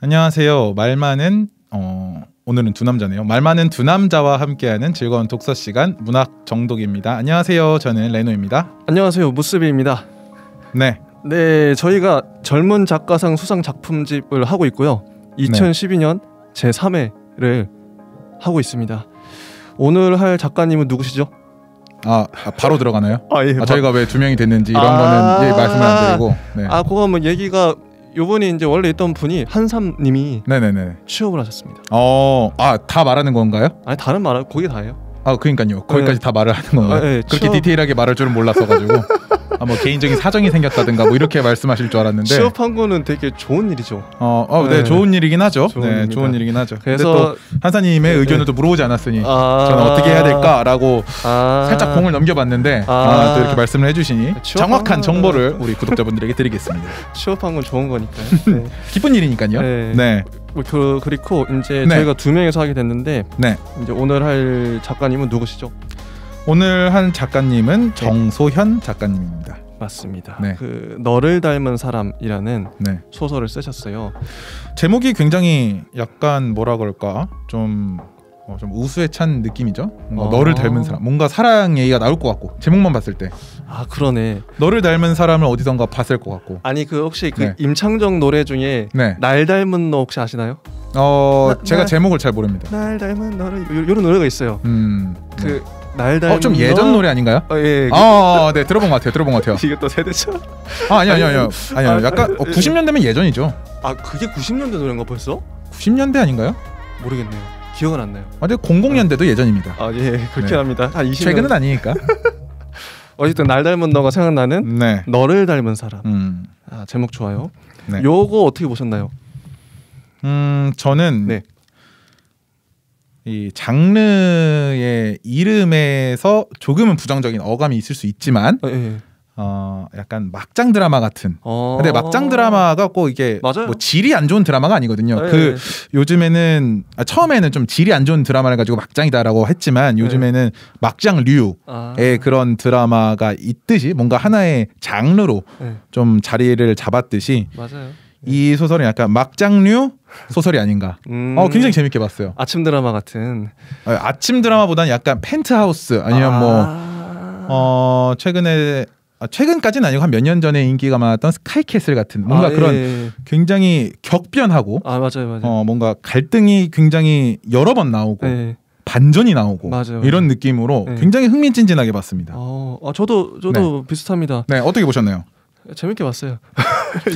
안녕하세요. 말 많은 어, 오늘은 두 남자네요. 말 많은 두 남자와 함께하는 즐거운 독서 시간 문학 정독입니다. 안녕하세요. 저는 레노입니다. 안녕하세요. 무스비입니다. 네. 네, 저희가 젊은 작가상 수상 작품집을 하고 있고요. 2012년 제 3회를 하고 있습니다. 오늘 할 작가님은 누구시죠? 아, 아, 바로 들어가나요? 아, 예, 아, 저희가 왜 두 명이 됐는지 이런 아~ 거는 예, 말씀을 안 드리고. 네. 아, 그거 뭐 얘기가 요번에 이제 원래 있던 분이 한삼님이 네네네 취업을 하셨습니다. 어, 아다 말하는 건가요? 아니 다른 말은 거기 다예요. 아 그러니까요. 거기까지 네. 다 말을 하는 건가요? 아, 네, 그렇게 취업... 디테일하게 말할 줄은 몰랐어가지고. 아, 뭐 개인적인 사정이 생겼다든가 뭐 이렇게 말씀하실 줄 알았는데 취업한 거는 되게 좋은 일이죠. 어, 어 네. 네. 좋은 일이긴 하죠. 좋은 네, 일입니다. 좋은 일이긴 하죠. 그래서 한사님의 네, 의견을 또 네. 물어보지 않았으니 아~ 저는 어떻게 해야 될까라고 아~ 살짝 공을 넘겨봤는데 아~, 아 또 이렇게 말씀을 해주시니 정확한 정보를 우리 구독자분들에게 드리겠습니다. 취업한 건 좋은 거니까요. 네. 기쁜 일이니까요. 네. 네. 뭐 그, 그리고 이제 저희가 두 명이서 하게 됐는데 네. 이제 오늘 할 작가님은 누구시죠? 오늘 한 작가님은 네. 정소현 작가님입니다. 맞습니다. 네. 그 너를 닮은 사람이라는 네. 소설을 쓰셨어요. 제목이 굉장히 약간 뭐라 그럴까 좀. 어, 좀 우수에 찬 느낌이죠. 아~ 너를 닮은 사람, 뭔가 사랑 얘기가 나올 것 같고 제목만 봤을 때. 아 그러네. 너를 닮은 사람을 어디선가 봤을 것 같고. 아니 그 혹시 그 네. 임창정 노래 중에 네. 날 닮은 너 혹시 아시나요? 어 나, 제가 나, 제목을 잘 모릅니다. 날 닮은 너를 요, 런 노래가 있어요. 음, 그 네. 날닮 어좀 예전 노래 아닌가요? 어, 예. 예. 아, 아, 네 들어본 것 같아요. 들어본 것 같아요. 이게 또 세대차? 아 아니 아니 아니요 아니요 아니, 약간 어, 90년대면 예. 예전이죠. 아 그게 90년대 노래인가 벌써? 90년대 아닌가요? 모르겠네요. 기억은 안 나요. 아근 00년대도 아. 예전입니다. 아예 그렇긴 네. 합니다. 한 20년 최근은 아니니까. 어쨌든 날 닮은 너가 생각나는 네. 너를 닮은 사람. 음. 아 제목 좋아요. 네. 요거 어떻게 보셨나요? 음 저는 네. 이 장르의 이름에서 조금은 부정적인 어감이 있을 수 있지만 네. 어 약간 막장 드라마 같은. 어... 근데 막장 드라마가 꼭 이게 맞아요. 뭐 질이 안 좋은 드라마가 아니거든요. 네. 그 요즘에는 아, 처음에는 좀 질이 안 좋은 드라마를 가지고 막장이다라고 했지만 요즘에는 네. 막장류의 아... 그런 드라마가 있듯이 뭔가 하나의 장르로 네. 좀 자리를 잡았듯이 맞아요. 이 소설은 약간 막장류 소설이 아닌가. 어, 음. 어, 굉장히 재밌게 봤어요. 아침 드라마 같은. 아, 침 드라마보다는 약간 펜트하우스 아니면 뭐, 아. 뭐 어, 최근에 아, 최근까지는 아니고 한 몇 년 전에 인기가 많았던 스카이캐슬 같은 뭔가 아, 그런 예, 예. 굉장히 격변하고 아 맞아요 맞아요 어, 뭔가 갈등이 굉장히 여러 번 나오고 예. 반전이 나오고 맞아요, 맞아요. 느낌으로 예. 굉장히 흥미진진하게 봤습니다. 어, 아, 저도 저도 네. 비슷합니다. 네 어떻게 보셨나요? 재밌게 봤어요.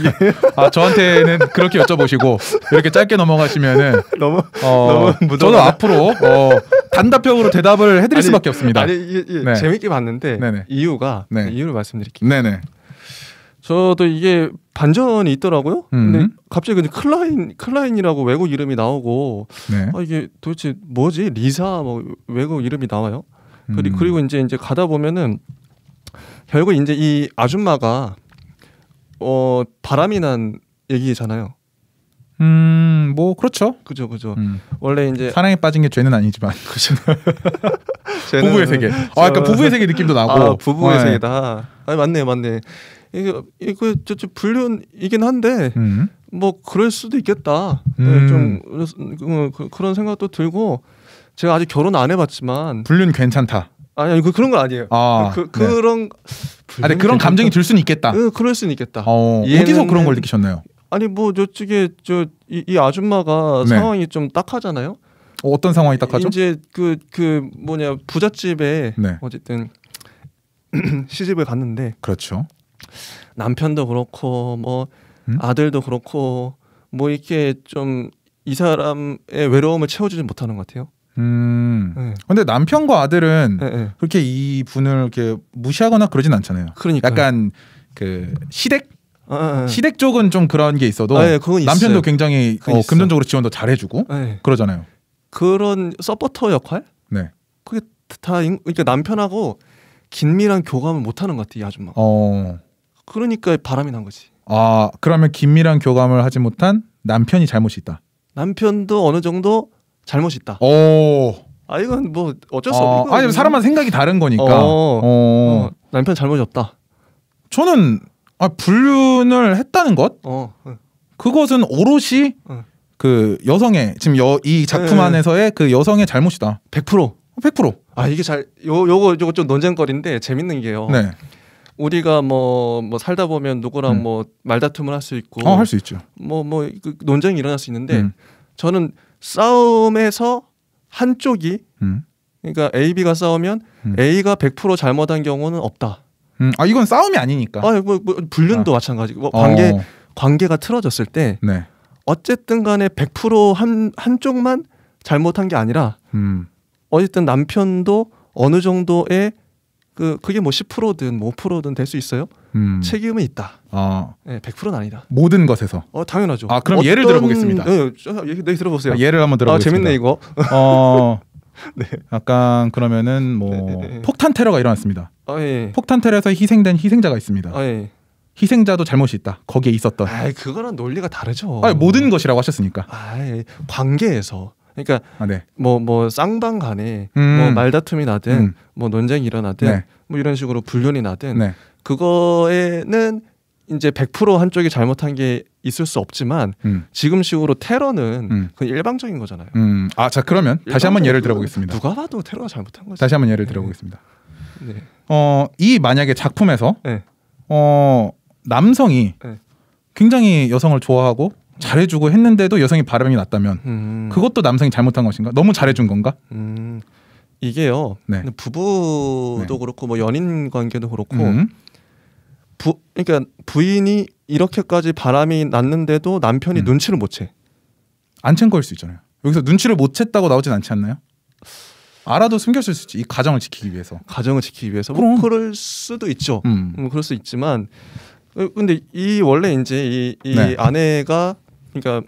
예. 아 저한테는 그렇게 여쭤보시고 이렇게 짧게 넘어가시면은 너무 어, 너무 저는 앞으로 어, 단답형으로 대답을 해드릴 아니, 수밖에 없습니다. 아니 예, 예. 네. 재밌게 봤는데 네네. 이유가 네. 네. 이유를 말씀드릴게요. 네네. 저도 이게 반전이 있더라고요. 음. 근데 갑자기 근데 클라인 클라인이라고 외국 이름이 나오고 네. 아, 이게 도대체 뭐지 리사 뭐 외국 이름이 나와요. 음. 그리고 이제 이제 가다 보면은 결국 이제 이 아줌마가 어 바람이 난 얘기잖아요. 음, 뭐 그렇죠. 그죠, 그죠. 음. 원래 이제 사랑에 빠진 게 죄는 아니지만. 그죠. 부부의 세계. 아, 저... 약간 부부의 세계 느낌도 나고. 아, 부부의 네. 세계다. 아, 맞네, 맞네. 이거 이거 저저 불륜이긴 한데 음. 뭐 그럴 수도 있겠다. 네, 음. 네, 좀 음, 그, 그런 생각도 들고 제가 아직 결혼 안 해봤지만 불륜 괜찮다. 아, 아니, 그, 그런 건 아니에요. 아, 그, 그 네. 그런 아, 근데 그런 감정이 들 수는 있겠다. 응, 그럴 수는 있겠다. 어, 어디서 그런 걸 네. 느끼셨나요? 아니 뭐 저쪽에 저이 이 아줌마가 네. 상황이 좀 딱하잖아요. 어, 떤 상황이 딱하죠? 이제 그그 그 뭐냐 부잣집에 네. 어쨌든 시집을 갔는데 그렇죠. 남편도 그렇고 뭐 음? 아들도 그렇고 뭐 이렇게 좀 이 사람의 외로움을 채워주지 못하는 것 같아요. 음. 네. 근데 남편과 아들은 네, 네, 그렇게 이 분을 이렇게 무시하거나 그러진 않잖아요. 그러니까 약간 그 시댁 아, 아, 아, 시댁 쪽은 좀 그런 게 있어도 아, 예, 남편도 굉장히 어, 금전적으로 지원도 잘해주고 아, 예. 그러잖아요. 그런 서포터 역할? 네. 그게 다 그러니까 남편하고 긴밀한 교감을 못 하는 것 같아 이 아줌마. 어. 그러니까 바람이 난 거지. 아 그러면 긴밀한 교감을 하지 못한 남편이 잘못이 있다. 남편도 어느 정도 잘못이 있다. 오. 어. 아 이건 뭐 어쩔 아, 수 어, 없는 거 아니 사람만 생각이 다른 거니까. 어. 어, 어. 남편 잘못이 없다. 저는 아 불륜을 했다는 것. 어. 그것은 오롯이 응. 그 여성의 지금 여, 이 작품 네, 안에서의 그 여성의 잘못이다. 100%. 100%. 아 이게 잘요 요거 요거 좀 논쟁거리인데 재밌는 게요. 네. 우리가 뭐뭐 뭐 살다 보면 누구랑 음. 뭐 말다툼을 할 수 있고 어, 할수 있죠. 뭐뭐 뭐, 뭐 그 논쟁이 일어날 수 있는데 음. 저는 싸움에서 한쪽이 음. 그러니까 A, B가 싸우면 음. A가 100% 잘못한 경우는 없다. 음. 아 이건 싸움이 아니니까. 아 뭐, 뭐 불륜도 아. 마찬가지. 뭐 관계 어. 관계가 틀어졌을 때 네. 어쨌든간에 100%한 한쪽만 잘못한 게 아니라 음. 어쨌든 남편도 어느 정도의 그 그게 뭐 10%든 뭐 5%든 될 수 있어요. 음. 책임은 있다. 아. 네, 예, 100%는 아니다. 모든 것에서. 어, 당연하죠. 아, 그럼 어떤... 예를 들어보겠습니다. 네, 얘기 네, 들어보세요. 아, 예를 한번 아, 들어보겠습니다. 아, 재밌네 이거. 어. 네. 약간 그러면은 뭐 네네네. 네, 네. 폭탄 테러가 일어났습니다. 아, 예, 예. 폭탄 테러에서 희생된 희생자가 있습니다. 아, 예. 희생자도 잘못이 있다. 거기에 있었던. 아, 그거랑 논리가 다르죠. 아 모든 것이라고 하셨으니까. 아, 예. 관계에서 그러니까 아, 네. 뭐뭐 뭐 쌍방 간에 음. 뭐 말다툼이 나든 음. 뭐 논쟁이 일어나든 네. 뭐 이런 식으로 불륜이 나든 네. 그거에는 이제 100% 한쪽이 잘못한 게 있을 수 없지만 음. 지금 식으로 테러는 그 일방적인 거잖아요. 음. 아, 자 그러면 다시 한번 예를 들어보겠습니다. 누가 봐도 테러가 잘못한 거죠. 다시 한번 예를 네. 들어보겠습니다. 네. 어, 이 만약에 작품에서 네. 어, 남성이 굉장히 여성을 좋아하고 잘해주고 했는데도 여성이 바람이 났다면 음. 그것도 남성이 잘못한 것인가? 너무 잘해준 건가? 음. 이게요. 네. 부부도 네. 그렇고 뭐 연인 관계도 그렇고 음. 부 그러니까 부인이 이렇게까지 바람이 났는데도 남편이 음. 눈치를 못 채. 안 챙거일 수 있잖아요. 여기서 눈치를 못 챘다고 나오진 않지 않나요? 알아도 숨겼을 수 있지. 이 가정을 지키기 위해서. 가정을 지키기 위해서. 뭐 그럼. 뭐 그럴 수도 있죠. 음. 뭐 그럴 수 있지만 어, 근데 이 원래 이제 이, 이 네. 아내가 그러니까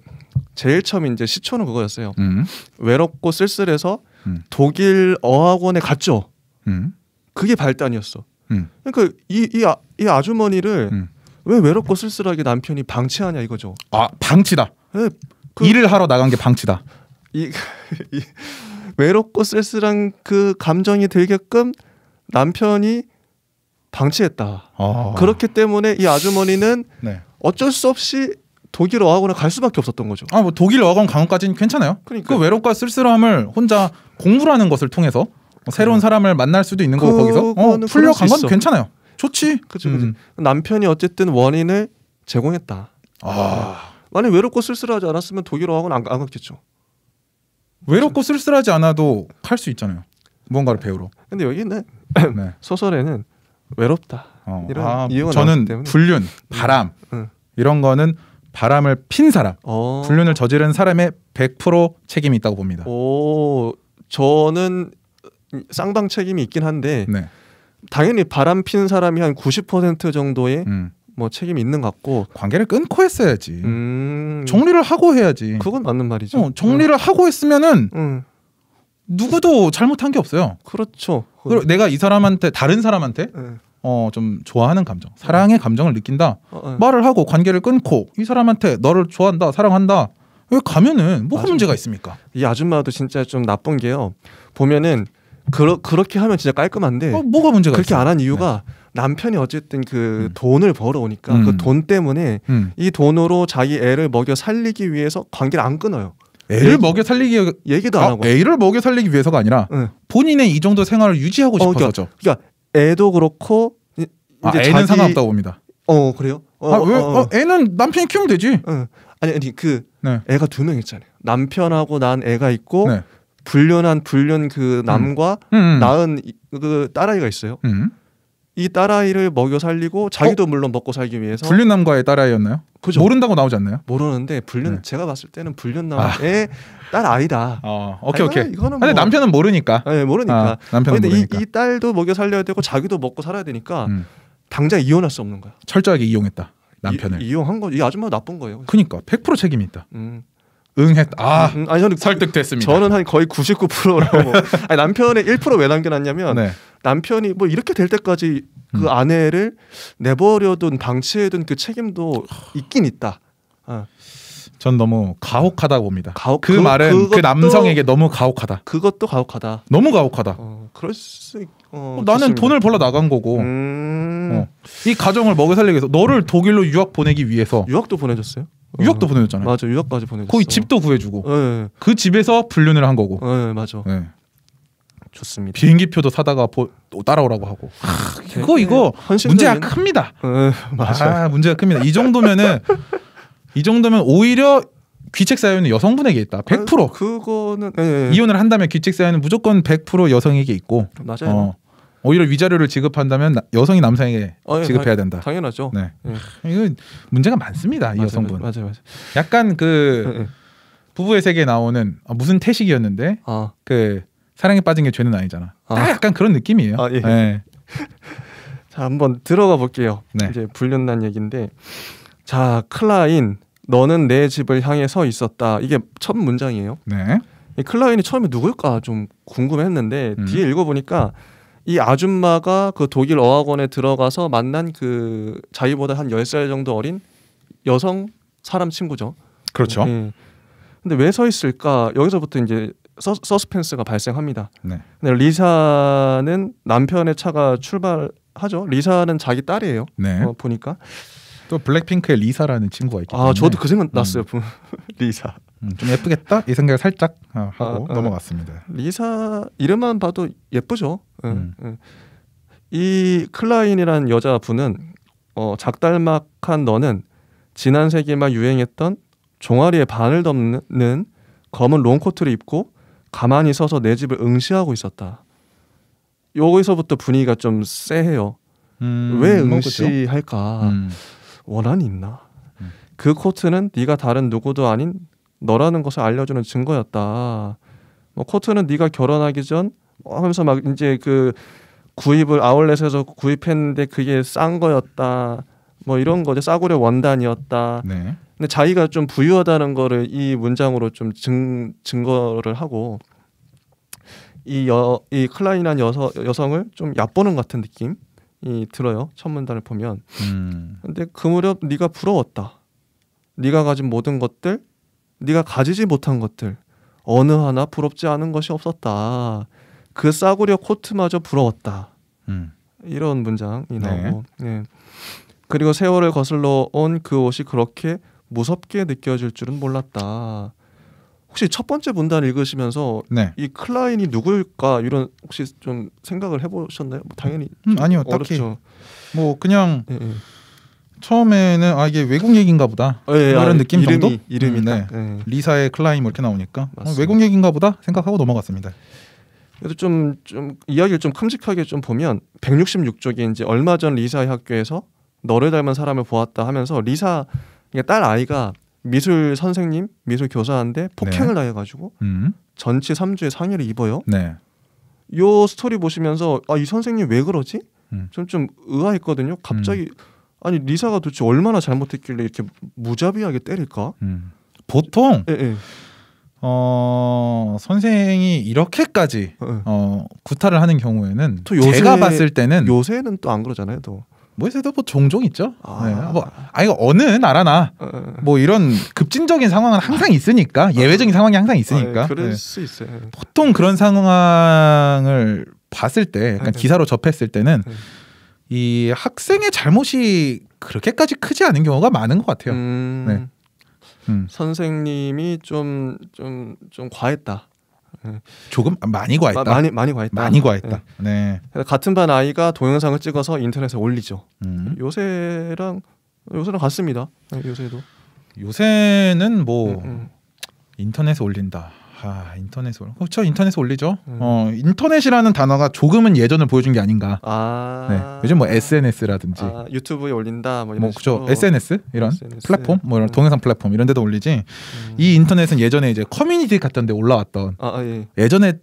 제일 처음 이제 시초는 그거였어요. 음. 외롭고 쓸쓸해서 음. 독일 어학원에 갔죠. 음. 그게 발단이었어. 음. 그러니까 이이 아, 이 아주머니를 음. 왜 외롭고 쓸쓸하게 남편이 방치하냐 이거죠. 아 방치다. 네, 그, 일을 하러 나간 게 방치다. 이, 이 외롭고 쓸쓸한 그 감정이 들게끔 남편이 방치했다. 아. 그렇기 때문에 이 아주머니는 네. 어쩔 수 없이 독일 어학원에 갈 수밖에 없었던 거죠. 아, 뭐 독일 어학원 강원까지는 괜찮아요. 그러니까. 그 외롭과 쓸쓸함을 혼자 공부라는 것을 통해서 뭐 새로운 그렇죠. 사람을 만날 수도 있는 거고 거기서 어, 풀려 간건 괜찮아요. 좋지. 그치, 그치. 음. 남편이 어쨌든 원인을 제공했다. 아. 만약 외롭고 쓸쓸하지 않았으면 독일 어학원 안, 안 갔겠죠. 외롭고 쓸쓸하지 않아도 갈수 있잖아요. 뭔가를 배우러. 근데 여기는 네. 소설에는 외롭다. 어. 이런 아, 이유가 저는 불륜, 음, 바람 응. 음. 이런 거는 바람을 핀 사람, 어. 불륜을 저지른 사람의 100% 책임이 있다고 봅니다. 오, 저는 쌍방 책임이 있긴 한데 네. 당연히 바람 핀 사람이 한 90% 정도의 음. 뭐 책임이 있는 것 같고 관계를 끊고 했어야지. 음... 정리를 하고 해야지. 그건 맞는 말이죠. 어, 정리를 음. 하고 했으면은 음. 누구도 잘못한 게 없어요. 그렇죠. 그리고 내가 이 사람한테 다른 사람한테 네. 어, 좀 좋아하는 감정, 사랑의 감정을 느낀다. 어, 어. 말을 하고 관계를 끊고 이 사람한테 너를 좋아한다, 사랑한다. 왜 가면은 뭐가 문제가 있습니까? 이 아줌마도 진짜 좀 나쁜 게요. 보면은 그러, 그렇게 하면 진짜 깔끔한데 어, 뭐가 문제가 그렇게 안 한 이유가 네. 남편이 어쨌든 그 음. 돈을 벌어오니까 그 음. 그돈 때문에 음. 이 돈으로 자기 애를 먹여 살리기 위해서 관계를 안 끊어요. 애를 먹여 살리기 얘기도 아, 안 하고 애를 먹여 살리기 위해서가 아니라 응. 본인의 이 정도 생활을 유지하고 어, 그러니까 싶어서죠. 그러니까, 그러니까 애도 그렇고 아, 이제 아, 애는 자기... 상관없다고 봅니다. 어 그래요? 어, 아, 왜? 어, 어, 어. 애는 남편이 키우면 되지. 응. 아니 아니 그 네. 애가 두 명 있잖아요. 남편하고 난 애가 있고 네. 불륜한 불륜 그 남과 음. 음, 음. 낳은 그 딸아이가 있어요. 음. 이 딸아이를 먹여 살리고 자기도 어? 물론 먹고 살기 위해서 불륜남과의 딸아이였나요? 그죠. 모른다고 나오지 않나요? 모르는데 불륜 네. 제가 봤을 때는 아. 불륜남의 아. 딸아이다. 어, 오케이 오케이. 아, 이거 근데 뭐... 남편은 모르니까. 네, 모르니까. 아, 남편은 근데 모르니까. 이, 이, 딸도 먹여 살려야 되고 자기도 먹고 살아야 되니까 음. 당장 이혼할 수 없는 거야. 철저하게 이용했다. 남편을 이, 용한 거. 이 아줌마 나쁜 거예요. 그러니까 100% 책임이 있다. 음. 응했 아 음, 음, 아니 저는 설득됐습니다. 저는 한 거의 99%라고 뭐. 아니 남편의 1%왜 남겨놨냐면 네. 남편이 뭐 이렇게 될 때까지 그 음. 아내를 내버려둔 방치해둔 그 책임도 있긴 있다. 아. 전 너무 가혹하다 봅니다. 가혹, 그, 그 말은 그 남성에게 너무 가혹하다. 그것도 가혹하다. 너무 가혹하다. 어, 그럴 수. 있, 어, 어 나는 돈을 벌러 나간 거고 음... 어. 이 가정을 먹여 살리기 위해서 너를 독일로 유학 보내기 위해서 유학도 보내줬어요? 유학도 어. 보내줬잖아요. 맞아, 유학까지 보내줬어. 거의 집도 구해주고 네. 그 집에서 불륜을 한 거고. 네, 맞아. 네. 좋습니다. 비행기표도 사다가 보, 따라오라고 하고. 아, 이거 이거 네, 문제가 큽니다. 네, 맞아. 아, 문제가 큽니다. 이 정도면은 이 정도면 오히려 귀책 사유는 여성분에게 있다. 100%. 그, 아, 그거는 예, 예. 이혼을 한다면 귀책 사유는 무조건 100% 여성에게 있고. 맞아요. 어, 오히려 위자료를 지급한다면 여성이 남성에게 아, 예, 지급해야 된다. 당, 연하죠 네. 예. 이건 문제가 많습니다. 맞아 여성분. 맞아요, 맞아요. 약간 그 예, 예. 부부의 세계에 나오는 아, 무슨 태식이었는데 아. 그 사랑에 빠진 게 죄는 아니잖아. 딱 아. 약간 그런 느낌이에요. 아, 예. 네. 자, 한번 들어가 볼게요. 네. 이제 불륜난 얘기인데 자, 클라인 너는 내 집을 향해 서 있었다. 이게 첫 문장이에요. 네. 클라인이 처음에 누굴까 좀 궁금했는데 음. 뒤에 읽어보니까 이 아줌마가 그 독일 어학원에 들어가서 만난 그 자기보다 한1 0살 정도 어린 여성 사람 친구죠. 그렇죠. 네. 근데 왜 서 있을까? 여기서부터 이제 서, 서스펜스가 발생합니다. 네. 근데 리사는 남편의 차가 출발하죠. 리사는 자기 딸이에요. 네. 어, 보니까 또 블랙핑크의 리사라는 친구가 있기 때문에. 아 저도 그 생각 음. 났어요. 음. 리사. 음, 좀 예쁘겠다 이 생각을 살짝 어, 하고 아, 아, 넘어갔습니다. 리사 이름만 봐도 예쁘죠. 예, 음. 음. 이 클라인이란 여자분은 어, 작달막한 너는 지난 세기 말 유행했던 종아리에 반을 덮는 검은 롱코트를 입고 가만히 서서 내 집을 응시하고 있었다. 여기서부터 분위기가 좀 쎄해요. 음, 왜 뭐 응시할까? 음. 원한이 있나? 그 코트는 네가 다른 누구도 아닌 너라는 것을 알려주는 증거였다. 뭐 코트는 네가 결혼하기 전 하면서 막 이제 그 구입을 아울렛에서 구입했는데 그게 싼 거였다. 뭐 이런 거죠. 싸구려 원단이었다. 네. 근데 자기가 좀 부유하다는 거를 이 문장으로 좀 증, 증거를 하고 이 여 이 클라인한 여서, 여성을 좀 얕보는 같은 느낌이 들어요. 첫 문단을 보면. 음. 근데 그 무렵 네가 부러웠다. 네가 가진 모든 것들 네가 가지지 못한 것들 어느 하나 부럽지 않은 것이 없었다. 그 싸구려 코트마저 부러웠다. 음. 이런 문장이 네. 나오고. 네. 그리고 세월을 거슬러 온 그 옷이 그렇게 무섭게 느껴질 줄은 몰랐다. 혹시 첫 번째 문단 읽으시면서 네. 이 클라인이 누구일까 이런 혹시 좀 생각을 해보셨나요? 뭐 당연히 음, 음, 아니요 어렵죠. 딱히 뭐 그냥 네, 처음에는 아 이게 외국 얘기인가 보다 예, 예 이런 아, 느낌 이름이, 정도 이름이 음, 네. 예. 리사의 클라임 이렇게 나오니까 어, 외국 얘기인가 보다 생각하고 넘어갔습니다. 그래도 좀, 좀 이야기를 좀 큼직하게 좀 보면 1 6 6쪽에 이제 얼마 전 리사의 학교에서 너를 닮은 사람을 보았다 하면서 리사 그니까딸 아이가 미술 선생님, 미술 교사한데 폭행을 네. 당해가지고 음. 전치 3주의 상해를 입어요. 네. 요 스토리 보시면서 아 이 선생님 왜 그러지? 좀좀 음. 의아했거든요. 갑자기 음. 아니 리사가 도대체 얼마나 잘못했길래 이렇게 무자비하게 때릴까? 음. 보통 예, 예. 어, 선생이 이렇게까지 어, 예. 어, 구타를 하는 경우에는 또 요새, 제가 봤을 때는 요새는 또 안 그러잖아요. 또뭐 요새도 뭐 종종 있죠. 아. 네. 뭐 아니 어느 나라나 어, 어. 뭐 이런 급진적인 상황은 항상 아. 있으니까 아. 예외적인 상황이 항상 있으니까. 아, 예, 그럴 네. 수 있어요. 보통 그런 상황을 봤을 때, 약간 네. 기사로 접했을 때는. 예. 이 학생의 잘못이 그렇게까지 크지 않은 경우가 많은 것 같아요. 음... 네. 음. 선생님이 좀 좀 좀 과했다. 네. 조금 많이 과했다. 마, 많이 많이 과했다. 많이 과했다. 네. 네. 같은 반 아이가 동영상을 찍어서 인터넷에 올리죠. 음. 요새랑 요새랑 같습니다. 네, 요새도. 요새는 뭐 음, 음. 인터넷에 올린다. 아 인터넷에 올. 그렇죠 인터넷에 올리죠. 음. 어 인터넷이라는 단어가 조금은 예전을 보여준 게 아닌가. 아. 네. 요즘 뭐 SNS라든지 아, 유튜브에 올린다 뭐, 뭐 그죠 SNS 이런 SNS. 플랫폼 뭐 이런 음. 동영상 플랫폼 이런 데도 올리지. 음. 이 인터넷은 예전에 이제 커뮤니티 같던데 올라왔던 아, 아, 예. 예전에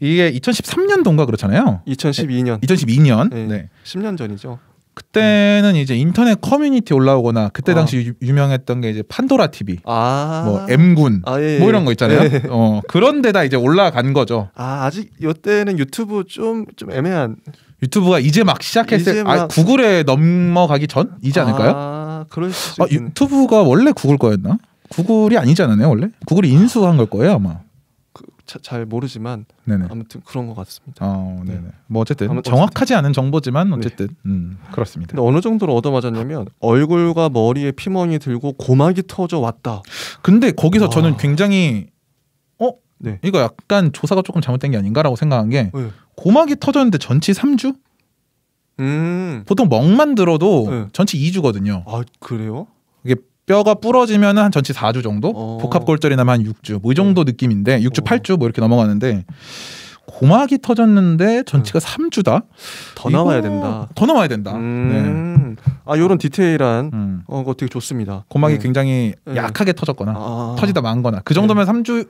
이게 2013년도인가 그렇잖아요. 2012년. 2012년. 네. 예. 네. 10년 전이죠. 그때는 이제 인터넷 커뮤니티 올라오거나 그때 아. 당시 아. 유, 명했던 게 이제 판도라 TV, 아. 뭐 M군, 아, 예, 뭐 예. 뭐 이런 거 있잖아요. 예. 어 그런 데다 이제 올라간 거죠. 아 아직 이때는 유튜브 좀 좀 애매한. 유튜브가 이제 막 시작했을 때, 아, 막... 아, 구글에 넘어가기 전이지 않을까요? 아, 그럴 수 아, 유튜브가 원래 구글 거였나? 구글이 아니지 않았나요 원래? 구글이 인수한 걸 거예요 아마. 차, 잘 모르지만 네네. 아무튼 그런 것 같습니다. 어, 네네. 네. 뭐 어쨌든 정확하지 어쨌든. 않은 정보지만 네. 어쨌든 네. 음, 그렇습니다. 근데 어느 정도로 얻어맞았냐면 얼굴과 머리에 피멍이 들고 고막이 터져 왔다. 근데 거기서 와. 아. 저는 굉장히 어 네. 이거 약간 조사가 조금 잘못된 게 아닌가라고 생각한 게 네. 고막이 터졌는데 전치 3주? 음. 보통 멍만 들어도 네. 전치 2주거든요. 아 그래요? 이게 뼈가 부러지면 한 전치 4주 정도, 어. 복합 골절이 나면 한 6주, 뭐이 정도 네. 느낌인데 6주, 어. 8주 뭐 이렇게 넘어가는데 고막이 터졌는데 전치가 네. 어. 3주다. 더 나와야 된다. 더 나와야 된다. 음. 네. 아 요런 디테일한 음. 어, 거 되게 좋습니다. 고막이 네. 굉장히 네. 약하게 터졌거나 아. 터지다 만거나 그 정도면 네. 3주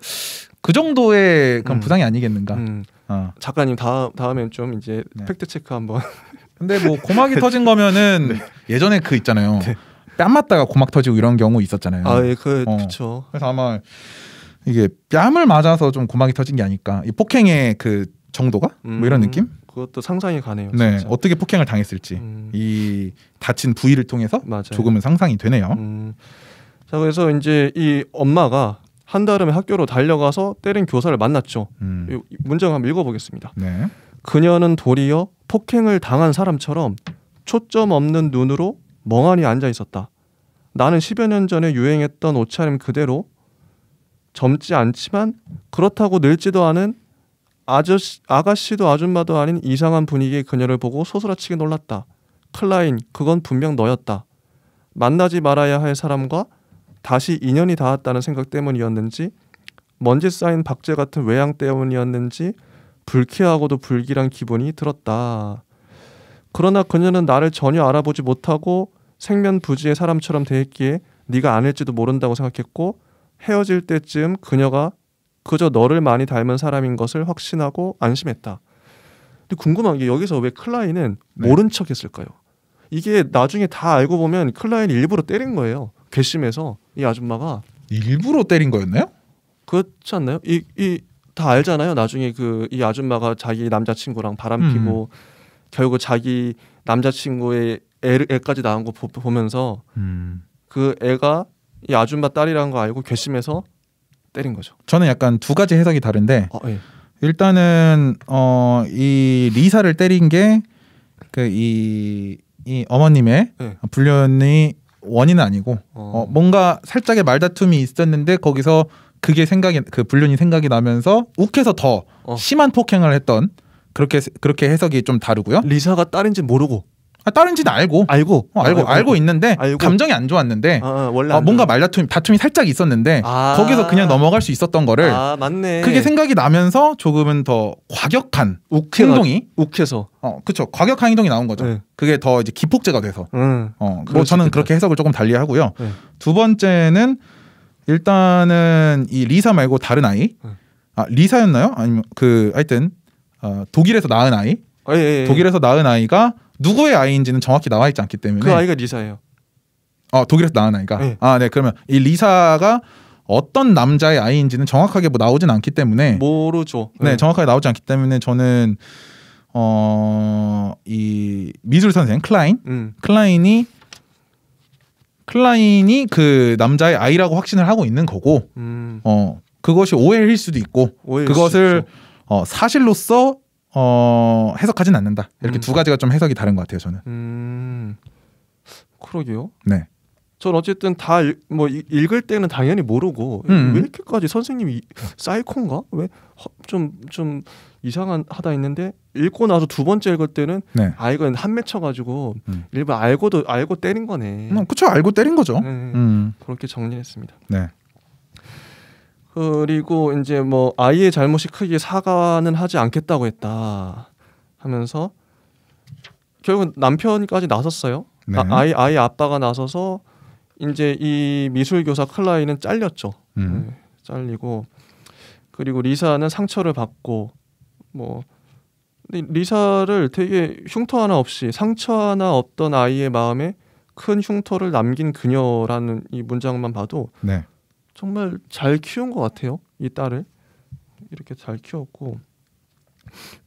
그 정도의 그런 음. 부상이 아니겠는가. 음. 어. 작가님 다음 다음엔 좀 이제 네. 팩트 체크 한번. 근데 뭐 고막이 터진 거면은 네. 예전에 그 있잖아요. 뺨 맞다가 고막 터지고 이런 경우 있었잖아요. 아, 예, 그, 어. 그쵸. 그래서 아마 이게 뺨을 맞아서 좀 고막이 터진 게 아닐까. 이 폭행의 그 정도가 음, 뭐 이런 음, 느낌? 그것도 상상이 가네요. 네, 진짜. 어떻게 폭행을 당했을지 음. 이 다친 부위를 통해서 맞아요. 조금은 상상이 되네요. 음. 자, 그래서 이제 이 엄마가 한 달음에 학교로 달려가서 때린 교사를 만났죠. 음. 문장 한번 읽어보겠습니다. 네. 그녀는 도리어 폭행을 당한 사람처럼 초점 없는 눈으로 멍하니 앉아 있었다. 나는 10여 년 전에 유행했던 옷차림 그대로 젊지 않지만 그렇다고 늙지도 않은 아저씨, 아가씨도 아줌마도 아닌 이상한 분위기의 그녀를 보고 소스라치게 놀랐다. 클라인, 그건 분명 너였다. 만나지 말아야 할 사람과 다시 인연이 닿았다는 생각 때문이었는지 먼지 쌓인 박제 같은 외양 때문이었는지 불쾌하고도 불길한 기분이 들었다. 그러나 그녀는 나를 전혀 알아보지 못하고 생면부지의 사람처럼 대했기에 네가 아닐지도 모른다고 생각했고 헤어질 때쯤 그녀가 그저 너를 많이 닮은 사람인 것을 확신하고 안심했다. 근데 궁금한 게 여기서 왜 클라인은 네. 모른 척 했을까요? 이게 나중에 다 알고 보면 클라인 일부러 때린 거예요. 괘씸해서 이 아줌마가 일부러 때린 거였나요? 그렇지 않나요? 이이다 알잖아요. 나중에 그 이 아줌마가 자기 남자친구랑 바람 피고 음. 결국 자기 남자친구의 애, 애까지 낳은 거 보, 보면서 음. 그 애가 이 아줌마 딸이라는 거 알고 괘씸해서 때린 거죠. 저는 약간 두 가지 해석이 다른데 아, 예. 일단은 어, 이 리사를 때린 게 그이이 이 어머님의 예. 불륜이 원인은 아니고 어. 어, 뭔가 살짝의 말다툼이 있었는데 거기서 그게 생각이 그 불륜이 생각이 나면서 욱해서 더 어. 심한 폭행을 했던 그렇게 그렇게 해석이 좀 다르고요. 리사가 딸인지 모르고 아, 다른지는 알고 알고 어, 알고, 아, 알고, 알고 있는데 알고. 감정이 안 좋았는데 아, 아 어, 뭔가 말다툼 다툼이 살짝 있었는데 아~ 거기서 그냥 넘어갈 수 있었던 거를 아, 맞네. 그게 생각이 나면서 조금은 더 과격한 욱해가, 행동이 욱해서 어 그렇죠 과격한 행동이 나온 거죠 네. 그게 더 이제 기폭제가 돼서 음, 어뭐 저는 그렇게 해석을 조금 달리 하고요 네. 두 번째는 일단은 이 리사 말고 다른 아이 네. 아 리사였나요 아니면 그 하여튼 어, 독일에서 낳은 아이 아, 예, 예, 예. 독일에서 낳은 아이가 누구의 아이인지는 정확히 나와 있지 않기 때문에 그 아이가 리사예요. 어 독일에서 낳은 아이가 예. 네. 아네 그러면 이 리사가 어떤 남자의 아이인지는 정확하게 뭐 나오진 않기 때문에 모르죠. 네, 네. 정확하게 나오지 않기 때문에 저는 어이 미술 선생 클라인 음. 클라인이 클라인이 그 남자의 아이라고 확신을 하고 있는 거고 음. 어 그것이 오해일 수도 있고 오해일 그것을 수도 어, 사실로서 어, 해석하진 않는다. 이렇게 음. 두 가지가 좀 해석이 다른 것 같아요, 저는. 음, 그러게요. 네. 전 어쨌든 다 뭐 읽을 때는 당연히 모르고 음. 음. 왜 이렇게까지 선생님이 사이콘가 왜 좀좀 좀 이상한 하다 했는데 읽고 나서 두 번째 읽을 때는 네. 아 이건 한 맺혀가지고 음. 일부 알고도 알고 때린 거네. 음, 그쵸 알고 때린 거죠. 네, 음. 그렇게 정리했습니다. 네. 그리고 이제 뭐 아이의 잘못이 크게 사과는 하지 않겠다고 했다 하면서 결국 남편까지 나섰어요. 네. 아, 아이 아이 아빠가 나서서 이제 이 미술 교사 클라이는 잘렸죠. 음. 네, 잘리고 그리고 리사는 상처를 받고 뭐 리사를 되게 흉터 하나 없이 상처 하나 없던 아이의 마음에 큰 흉터를 남긴 그녀라는 이 문장만 봐도 네. 정말 잘 키운 것 같아요. 이 딸을 이렇게 잘 키웠고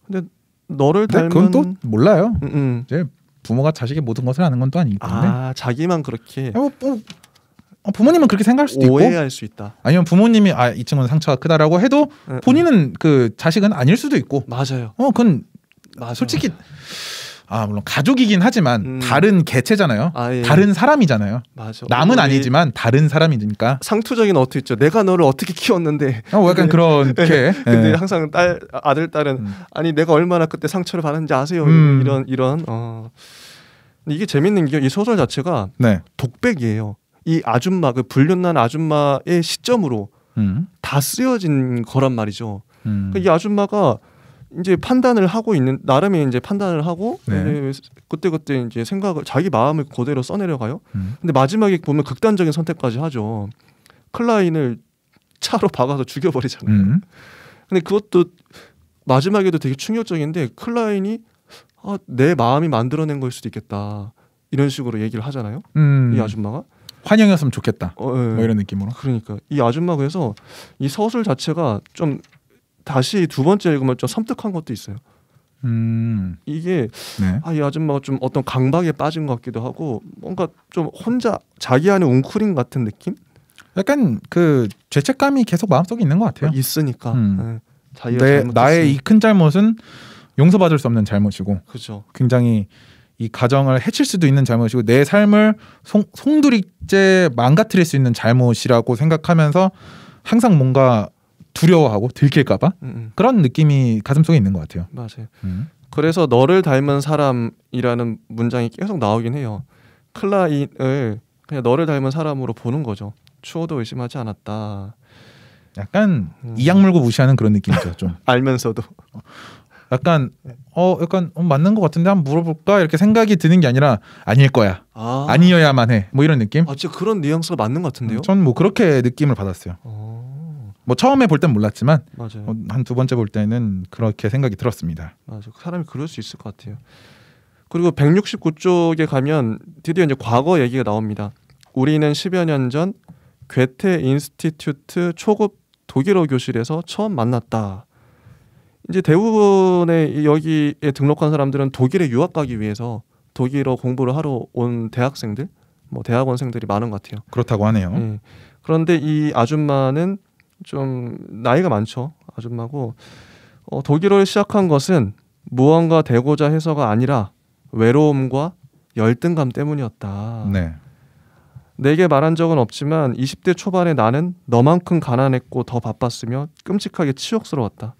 근데 너를 닮은 그건 또 몰라요. 음, 음. 부모가 자식의 모든 것을 아는 건 또 아니기 때문에 아 자기만 그렇게 어, 뭐, 어, 부모님은 그렇게 생각할 수도 있고 오해할 수 있다. 아니면 부모님이 아이 친구는 상처가 크다라고 해도 음, 음, 본인은 그 자식은 아닐 수도 있고 맞아요. 어 그건 맞아, 솔직히 맞아. 아 물론 가족이긴 하지만 음. 다른 개체잖아요. 아, 예. 다른 사람이잖아요. 맞아. 남은 어, 예. 아니지만 다른 사람이니까. 상투적인 어투 있죠. 내가 너를 어떻게 키웠는데. 어 뭐 약간 네. 네. 근데, 그렇게. 예. 근데 항상 딸 아들 딸은 음. 아니 내가 얼마나 그때 상처를 받았는지 아세요? 음. 이런 이런. 어. 이게 재밌는 게 이 소설 자체가 네. 독백이에요. 이 아줌마 그 불륜난 아줌마의 시점으로 음. 다 쓰여진 거란 말이죠. 음. 그러니까 이 아줌마가 이제 판단을 하고 있는 나름의 이제 판단을 하고 네. 그때 그때 이제 생각을 자기 마음을 그대로 써내려가요. 음. 근데 마지막에 보면 극단적인 선택까지 하죠. 클라인을 차로 박아서 죽여버리잖아요. 음. 근데 그것도 마지막에도 되게 충격적인데 클라인이 아, 내 마음이 만들어낸 걸 수도 있겠다 이런 식으로 얘기를 하잖아요. 음. 이 아줌마가 환영했으면 좋겠다. 어, 네. 뭐 이런 느낌으로. 그러니까 이 아줌마 그래서 이 서술 자체가 좀 다시 두 번째 읽으면 좀 섬뜩한 것도 있어요. 음. 이게 네. 아이 아줌마가 좀 어떤 강박에 빠진 것 같기도 하고 뭔가 좀 혼자 자기 안에 웅크린 같은 느낌? 약간 그 죄책감이 계속 마음속에 있는 것 같아요. 있으니까. 음. 네. 내, 나의 이 큰 잘못은 용서받을 수 없는 잘못이고. 그죠. 굉장히 이 가정을 해칠 수도 있는 잘못이고 내 삶을 송, 송두리째 망가뜨릴 수 있는 잘못이라고 생각하면서 항상 뭔가 두려워하고 들킬까봐 음, 음. 그런 느낌이 가슴 속에 있는 것 같아요. 맞아요. 음. 그래서 너를 닮은 사람이라는 문장이 계속 나오긴 해요. 클라인을 그냥 너를 닮은 사람으로 보는 거죠. 추호도 의심하지 않았다. 약간 음. 이악 물고 무시하는 그런 느낌이죠, 좀. 알면서도. 약간 어 약간 어, 맞는 것 같은데 한번 물어볼까 이렇게 생각이 드는 게 아니라 아닐 거야 아. 니어야만 해 뭐 이런 느낌 아 진짜 그런 뉘앙스가 맞는 것 같은데요 음, 전뭐 그렇게 느낌을 받았어요 어. 뭐 처음에 볼 땐 몰랐지만 어, 한두 번째 볼 때는 그렇게 생각이 들었습니다. 맞아 사람이 그럴 수 있을 것 같아요. 그리고 169쪽에 가면 드디어 이제 과거 얘기가 나옵니다. 우리는 10여 년 전 괴테 인스티튜트 초급 독일어 교실에서 처음 만났다. 이제 대부분의 여기에 등록한 사람들은 독일에 유학 가기 위해서 독일어 공부를 하러 온 대학생들, 뭐 대학원생들이 많은 것 같아요. 그렇다고 하네요. 네. 그런데 이 아줌마는 좀 나이가 많죠 아줌마고 어, 독일어를 시작한 것은 무언가 되고자 해서가 아니라 외로움과 열등감 때문이었다. 네. 내게 말한 적은 없지만 20대 초반에 나는 너만큼 가난했고 더 바빴으며 끔찍하게 치욕스러웠다.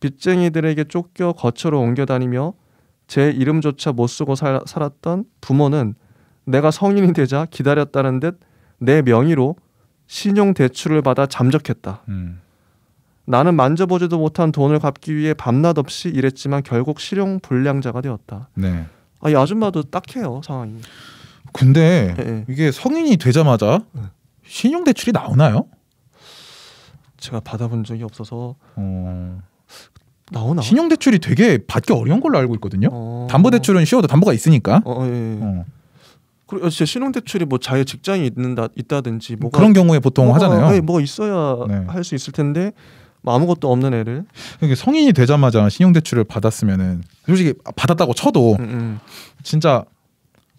빚쟁이들에게 쫓겨 거처로 옮겨 다니며 제 이름조차 못 쓰고 살, 살았던 부모는 내가 성인이 되자 기다렸다는 듯 내 명의로 신용 대출을 받아 잠적했다. 음. 나는 만져보지도 못한 돈을 갚기 위해 밤낮 없이 일했지만 결국 실용 불량자가 되었다. 네. 아, 이 아줌마도 딱해요 상황이. 근데 네. 이게 성인이 되자마자 네. 신용 대출이 나오나요? 제가 받아본 적이 없어서 어... 나오나? 신용 대출이 되게 받기 어려운 걸로 알고 있거든요. 어... 담보 대출은 쉬워도 담보가 있으니까. 어, 예, 예. 어. 그리고 진 신용대출이 뭐 자유 직장이 있는다 있다든지 뭐 그런 경우에 보통 뭐가, 하잖아요. 네, 뭐가 있어야 네. 할수 있을 텐데 뭐 아무것도 없는 애를 그러니까 성인이 되자마자 신용대출을 받았으면은 솔직히 받았다고 쳐도 음, 음. 진짜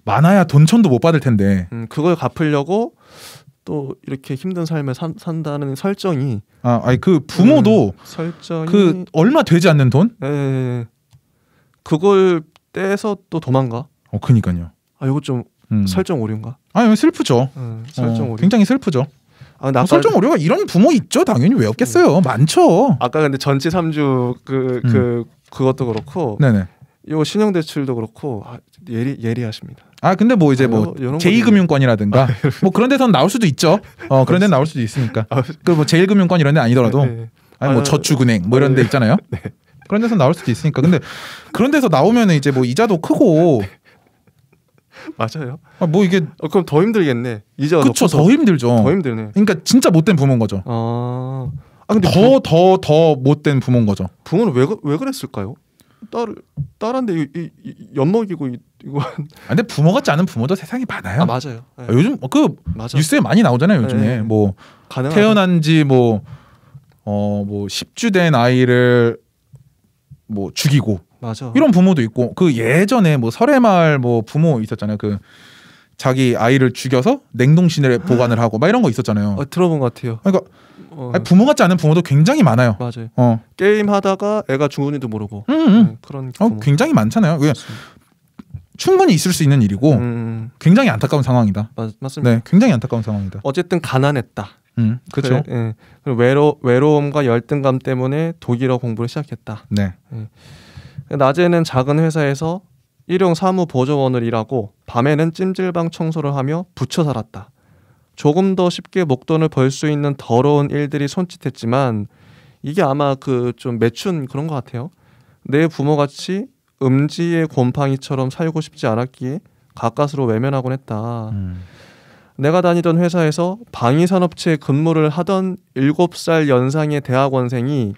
많아야 돈천도 못 받을 텐데 음, 그걸 갚으려고 또 이렇게 힘든 삶을 산, 산다는 설정이 아 아니 그 부모도 음, 설정그 얼마 되지 않는 돈 예, 예, 예, 그걸 떼서 또 도망가 어 그니까요 아 이거 좀 음. 설정 오류인가? 아니 슬프죠. 음, 어, 설정 오류. 굉장히 슬프죠. 아, 아 설정 오류가 이런 부모 있죠. 당연히 왜 없겠어요. 음. 많죠. 아까 근데 전치 3주 그, 음. 그 그것도 그렇고. 네네. 요 신용 대출도 그렇고 아, 예리 예리하십니다. 아 근데 뭐 이제 아, 뭐 제2금융권이라든가 아, 뭐 그런 데선 나올 수도 있죠. 어 그런 데 나올 수도 있으니까. 아, 그뭐 제1금융권 이런 데 아니더라도 네, 네. 아니 뭐 아, 저축은행 뭐 이런 데 네. 있잖아요. 네. 그런 데서 나올 수도 있으니까. 근데 그런 데서 나오면 이제 뭐 이자도 크고 네. 맞아요. 아, 뭐 이게 어, 그럼 더 힘들겠네. 이제 그쵸 더 힘들죠. 더 힘드네. 그러니까 진짜 못된 부모인 거죠. 아, 아 근데 더 더 더 못된 부모인 거죠. 부모는 왜 왜 그랬을까요? 딸 딸한테 엿 먹이고 이거. 아, 근데 부모 같지 않은 부모도 세상에 많아요. 아, 맞아요. 네. 아, 요즘 그 맞아. 뉴스에 많이 나오잖아요. 요즘에 네. 뭐 가능하다. 태어난 지뭐 어뭐 10주 된 아이를 뭐 죽이고 맞아. 이런 부모도 있고 그 예전에 뭐설의말뭐 뭐 부모 있었잖아요. 그 자기 아이를 죽여서 냉동실에 아. 보관을 하고 막 이런 거 있었잖아요. 어, 들어본 것 같아요. 그러니까 어. 부모 같지 않은 부모도 굉장히 많아요. 맞아요. 어. 게임 하다가 애가 죽은지도 모르고 음, 음. 음. 네, 그런 어, 굉장히 많잖아요. 그 충분히 있을 수 있는 일이고 음, 음, 음. 굉장히 안타까운 상황이다. 맞, 맞습니다. 네, 굉장히 안타까운 상황이다. 어쨌든 가난했다. 음, 그렇죠. 그래, 예. 외로 외로움과 열등감 때문에 독일어 공부를 시작했다. 네. 예. 낮에는 작은 회사에서 일용 사무 보조원을 일하고 밤에는 찜질방 청소를 하며 붙여 살았다. 조금 더 쉽게 목돈을 벌 수 있는 더러운 일들이 손짓했지만 이게 아마 그 좀 매춘 그런 것 같아요. 내 부모같이 음지의 곰팡이처럼 살고 싶지 않았기에 가까스로 외면하곤 했다. 음. 내가 다니던 회사에서 방위산업체 근무를 하던 7살 연상의 대학원생이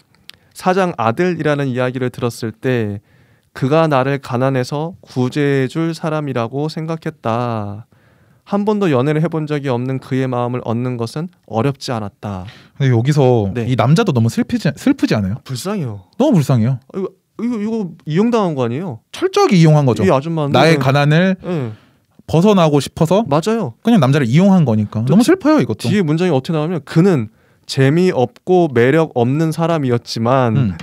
사장 아들이라는 이야기를 들었을 때 그가 나를 가난해서 구제해 줄 사람이라고 생각했다. 한 번도 연애를 해본 적이 없는 그의 마음을 얻는 것은 어렵지 않았다. 근데 여기서 네. 이 남자도 너무 슬프지 슬프지 않아요? 불쌍해요. 너무 불쌍해요. 아, 이거 이거, 이거 이용당한 거 아니에요? 철저하게 이용한 거죠. 이 아줌마 나의 네. 가난을 네. 벗어나고 싶어서 맞아요. 그냥 남자를 이용한 거니까 너무 슬퍼요 이것도. 뒤에 문장이 어떻게 나오면 그는 재미없고 매력 없는 사람이었지만 음.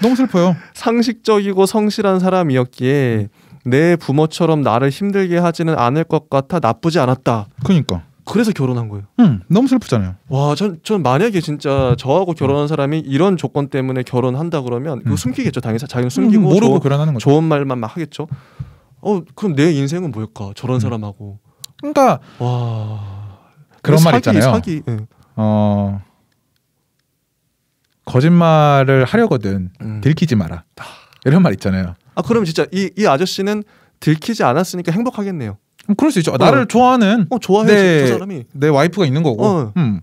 너무 슬퍼요. 상식적이고 성실한 사람이었기에 내 부모처럼 나를 힘들게 하지는 않을 것 같아 나쁘지 않았다. 그니까. 그래서 결혼한 거예요. 음, 너무 슬프잖아요. 와, 전, 전 만약에 진짜 저하고 결혼한 사람이 이런 조건 때문에 결혼한다 그러면 음. 숨기겠죠. 당연히 자기는 숨기고 음, 모르고 조, 결혼하는 거죠. 좋은 말만 막 하겠죠. 어, 그럼 내 인생은 뭘까? 저런 음. 사람하고. 그러니까 와. 그런 말 사기, 있잖아요. 사기. 응. 예. 어 거짓말을 하려거든 음. 들키지 마라 이런 말 있잖아요. 아 그럼 진짜 이, 이 아저씨는 들키지 않았으니까 행복하겠네요. 음, 그럴 수 있죠. 아, 어. 나를 좋아하는 어, 좋아해 내, 저 사람이 내 와이프가 있는 거고. 어. 음.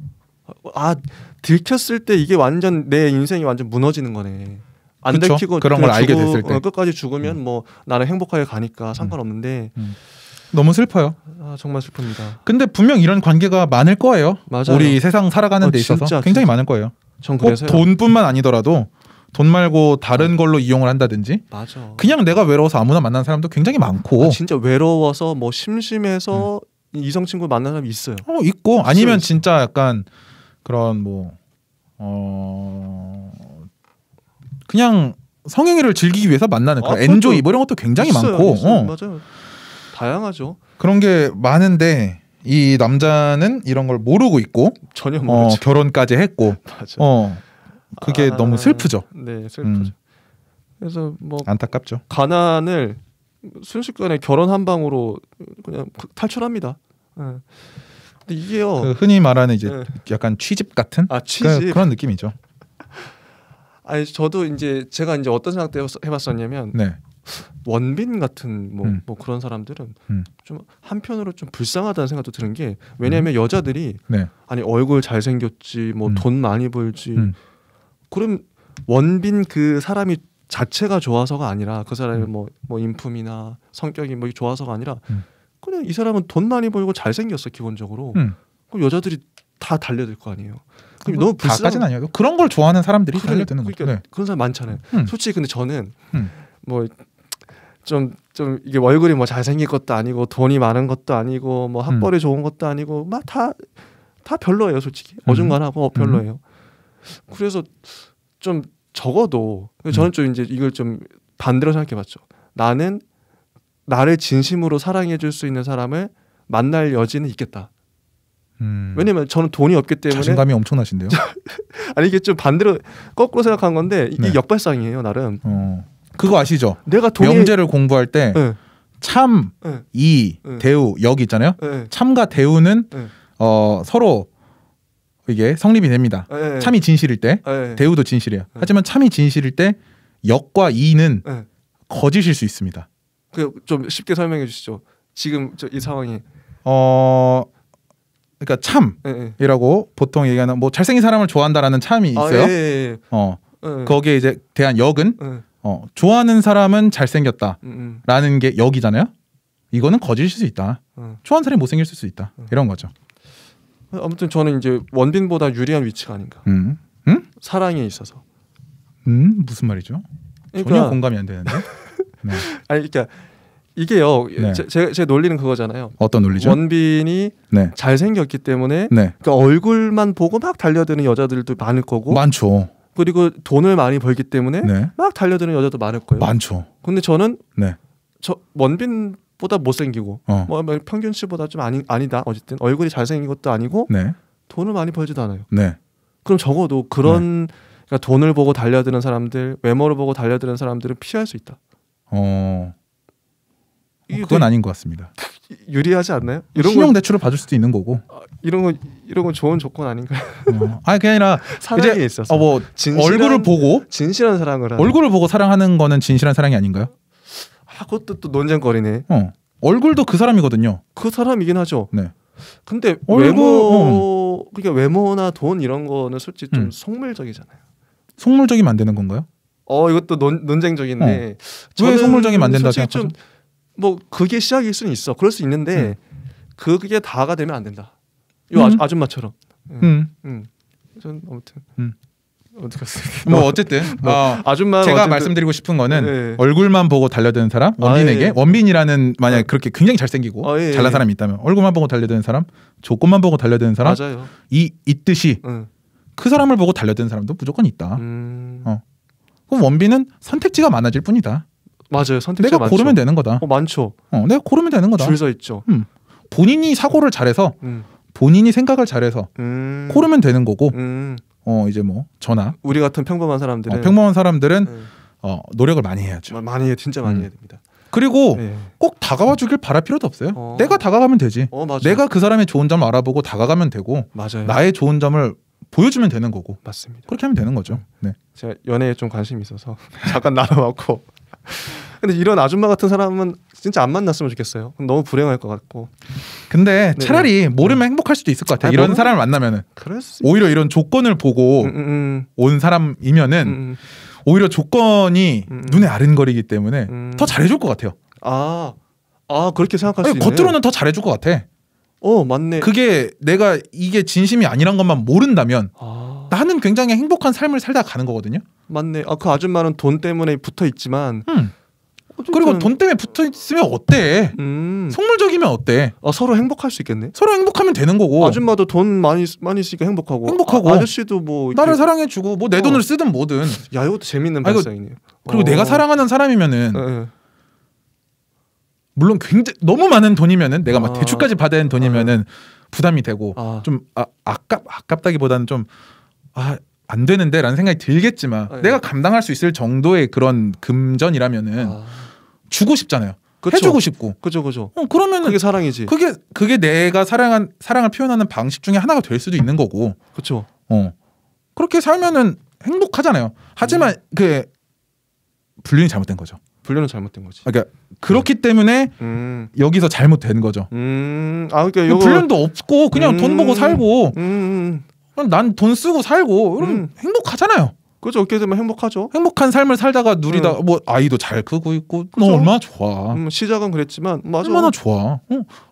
아 들켰을 때 이게 완전 내 인생이 완전 무너지는 거네. 안 그쵸? 들키고 그런 걸 알게 죽어, 됐을 때 어, 끝까지 죽으면 음. 뭐 나는 행복하게 가니까 음. 상관없는데. 음. 너무 슬퍼요. 아, 정말 슬픕니다. 근데 분명 이런 관계가 많을 거예요. 맞아요. 우리 세상 살아가는 어, 데 있어서 진짜, 굉장히 진짜. 많을 거예요. 전 그래서 돈뿐만 아니더라도 돈 말고 다른 어. 걸로 이용을 한다든지 맞아. 그냥 내가 외로워서 아무나 만나 사람도 굉장히 많고 아, 진짜 외로워서 뭐 심심해서 음. 이성 친구 만나 사람 있어요. 어 있고 아니면 있어. 진짜 약간 그런 뭐 어. 그냥 성행위를 즐기기 위해서 만나는 아, 그런 엔조이 뭐 이런 것도 굉장히 있어요, 많고 있어요. 어. 맞아요. 다양하죠. 그런 게 많은데 이 남자는 이런 걸 모르고 있고 전혀 어, 모르죠. 어, 결혼까지 했고 어 그게 아... 너무 슬프죠. 네 슬프죠. 음. 그래서 뭐 안타깝죠. 가난을 순식간에 결혼 한 방으로 그냥 탈출합니다. 네. 근데 이게요. 그 흔히 말하는 이제 네. 약간 취집 같은 아, 그 취집. 그런 느낌이죠. 아니 저도 이제 제가 이제 어떤 생각 때 해봤었냐면 네. 원빈 같은 뭐, 음. 뭐 그런 사람들은 음. 좀 한편으로 좀 불쌍하다는 생각도 드는 게 왜냐하면 음. 여자들이 네. 아니 얼굴 잘생겼지 뭐돈 음. 많이 벌지 음. 그럼 원빈 그 사람이 자체가 좋아서가 아니라 그 사람의 뭐, 뭐 인품이나 성격이 뭐 좋아서가 아니라 그냥 이 사람은 돈 많이 벌고 잘생겼어 기본적으로 그럼 여자들이 다 달려들 거 아니에요. 그럼 뭐 너무 불쌍... 다까지 아니어도 그런 걸 좋아하는 사람들이 그래, 달려드는 그러니까 거죠. 네. 그런 사람 많잖아요. 음. 솔직히 근데 저는 음. 뭐 좀, 좀, 이게 얼굴이 뭐 잘생긴 것도 아니고, 돈이 많은 것도 아니고, 뭐 음. 학벌이 음. 좋은 것도 아니고, 막 다, 다 별로예요, 솔직히. 어중간하고 음. 별로예요. 음. 그래서 좀 적어도, 저는 좀 이제 이걸 좀 반대로 생각해 봤죠. 나는 나를 진심으로 사랑해 줄 수 있는 사람을 만날 여지는 있겠다. 음. 왜냐면 저는 돈이 없기 때문에 자신감이 엄청나신데요. 아니 이게 좀 반대로 거꾸로 생각한 건데 이게 네. 역발상이에요 나름. 어. 그거 아시죠? 내가 동해... 명제를 공부할 때 예. 참, 예. 이, 예. 대우, 여기 있잖아요. 참과 대우는 어, 서로 이게 성립이 됩니다. 에 참이 진실일 때에 대우도 진실이에요. 하지만 참이 진실일 때 역과 이는 거짓일 수 있습니다. 그 좀 쉽게 설명해 주시죠. 지금 저이 상황이 어 그러니까 참이라고 보통 얘기하는 뭐 잘생긴 사람을 좋아한다라는 참이 아, 있어요. 아, 어 거기에 이제 대한 역은 어, 좋아하는 사람은 잘생겼다라는 음, 음. 게 여기잖아요. 이거는 거짓일 수 있다. 음. 좋아하는 사람이 못생길 수 있다. 어. 이런 거죠. 아무튼 저는 이제 원빈보다 유리한 위치가 아닌가. 음? 음? 사랑에 있어서. 음 무슨 말이죠? 그러니까... 전혀 공감이 안 되는데. 네. 아니 그러니까 이게요. 네. 제, 가 제, 논리는 그거잖아요. 어떤 논리죠? 원빈이 네. 잘생겼기 때문에 네. 그러니까 얼굴만 보고 막 달려드는 여자들도 많을 거고. 많죠. 그리고 돈을 많이 벌기 때문에 네. 막 달려드는 여자도 많을 거예요. 많죠. 근데 저는 네. 저 원빈 보다 못생기고 어. 뭐, 뭐 평균 치보다좀 아니 아니다 어쨌든 얼굴이 잘생긴 것도 아니고 네. 돈을 많이 벌지도 않아요. 네. 그럼 적어도 그런 네. 그러니까 돈을 보고 달려드는 사람들 외모를 보고 달려드는 사람들은 피할 수 있다. 어. 어, 그건 아닌 것 같습니다. 유리하지 않나요? 이런 신용 건, 대출을 받을 수도 있는 거고. 아, 이런 건 이런 건 좋은 조건 아닌가요? 어, 아니 그게 아니라 사랑에 있어서 어, 뭐 진실한, 얼굴을 보고 진실한 사랑을 하는. 얼굴을 보고 사랑하는 거는 진실한 사랑이 아닌가요? 아, 그것도 또 논쟁거리네. 어. 얼굴도 그 사람이거든요. 그 사람이긴 하죠. 네. 근데 얼굴, 외모 음. 그러니까 외모나 돈 이런 거는 솔직히 좀 음. 속물적이잖아요. 속물적이면 안는 건가요? 어 이것도 논, 논쟁적인데 어. 왜 속물적이면 안 된다 생각하죠? 뭐 그게 시작일 수는 있어. 그럴 수 있는데 음. 그게 다가 되면 안 된다. 요 음. 아, 줌마처럼 음. 음. 음. 전 아무튼. 음. 뭐 어쨌든 뭐 어, 아줌마 제가 어쨌든... 그 말씀드리고 싶은 거는 네. 얼굴만 보고 달려드는 사람 아, 원빈에게 아, 예. 원빈이라는 만약 아, 그렇게 굉장히 잘생기고 아, 예, 예. 잘난 사람이 있다면 얼굴만 보고 달려드는 사람 조건만 보고 달려드는 사람 맞아요. 이 있듯이 응. 그 사람을 보고 달려드는 사람도 무조건 있다. 음... 어. 그럼 원빈은 선택지가 많아질 뿐이다. 맞아요. 선택지 내가 많죠. 고르면 되는 거다. 어, 많죠. 어, 내가 고르면 되는 거다. 줄서 있죠. 음. 본인이 사고를 잘해서 음. 본인이 생각을 잘해서 음. 고르면 되는 거고. 음. 어 이제 뭐 전화. 우리 같은 평범한 사람들은 어, 평범한 사람들은 네. 어, 노력을 많이 해야죠. 많이 해, 진짜 많이 음. 해야 됩니다. 그리고 네. 꼭 다가와 주길 바랄 필요도 없어요. 어. 내가 다가가면 되지. 어, 내가 그 사람의 좋은 점 알아보고 다가가면 되고 맞아요. 나의 좋은 점을 보여주면 되는 거고. 맞습니다. 그렇게 하면 되는 거죠. 네. 제가 연애에 좀 관심이 있어서 잠깐 나눠왔고 근데 이런 아줌마 같은 사람은 진짜 안 만났으면 좋겠어요. 너무 불행할 것 같고. 근데 네, 네. 차라리 네. 모르면 네. 행복할 수도 있을 것 같아요. 아, 이런 사람을 만나면은 오히려 이런 조건을 보고 음, 음. 음. 온 사람이면은 음, 오히려 조건이 눈에 아른거리기 때문에 더 잘해줄 것 같아요. 아, 아 그렇게 생각할 아니, 수 있네. 겉으로는 더 잘해줄 것 같아. 어 맞네. 그게 내가 이게 진심이 아니란 것만 모른다면 아... 나는 굉장히 행복한 삶을 살다 가는 거거든요. 맞네. 아 그 아줌마는 돈 때문에 붙어 있지만. 음. 그리고 돈 때문에 붙어 있으면 어때? 음. 속물적이면 어때? 아, 서로 행복할 수 있겠네. 서로 행복하면 되는 거고. 아줌마도 돈 많이 많이 쓰니까 행복하고. 행복하고. 아, 저씨도뭐 나를 사랑해 주고 뭐 내 돈을 쓰든 뭐든. 야, 이것도 재밌는 아, 발상이네. 그리고 어. 내가 사랑하는 사람이면은 네. 물론 굉장히 너무 많은 돈이면은 내가 막 아. 대출까지 받아야 하는 돈이면은 부담이 되고 아. 좀 아, 아깝 아깝다기보다는 좀아 안 되는데라는 생각이 들겠지만 네. 내가 감당할 수 있을 정도의 그런 금전이라면은 아. 주고 싶잖아요. 그쵸. 해주고 싶고. 그죠, 그죠. 어, 그러면 그게 사랑이지. 그게 그게 내가 사랑한 사랑을 표현하는 방식 중에 하나가 될 수도 있는 거고. 그렇죠. 어 그렇게 살면은 행복하잖아요. 하지만 음. 그 불륜이 잘못된 거죠. 불륜은 잘못된 거지. 그러니까 그렇기 음. 때문에 음. 여기서 잘못된 거죠. 음. 아 그러니까 그 요거... 분류도 없고 그냥 돈 음. 보고 살고. 음, 음, 그럼 난돈 쓰고 살고 그럼 음. 행복하잖아요. 그죠 어떻게 되면 행복하죠. 행복한 삶을 살다가 누리다 네. 뭐 아이도 잘 크고 있고 그너 그렇죠. 얼마나 좋아. 음, 시작은 그랬지만 맞아. 얼마나 좋아. 어,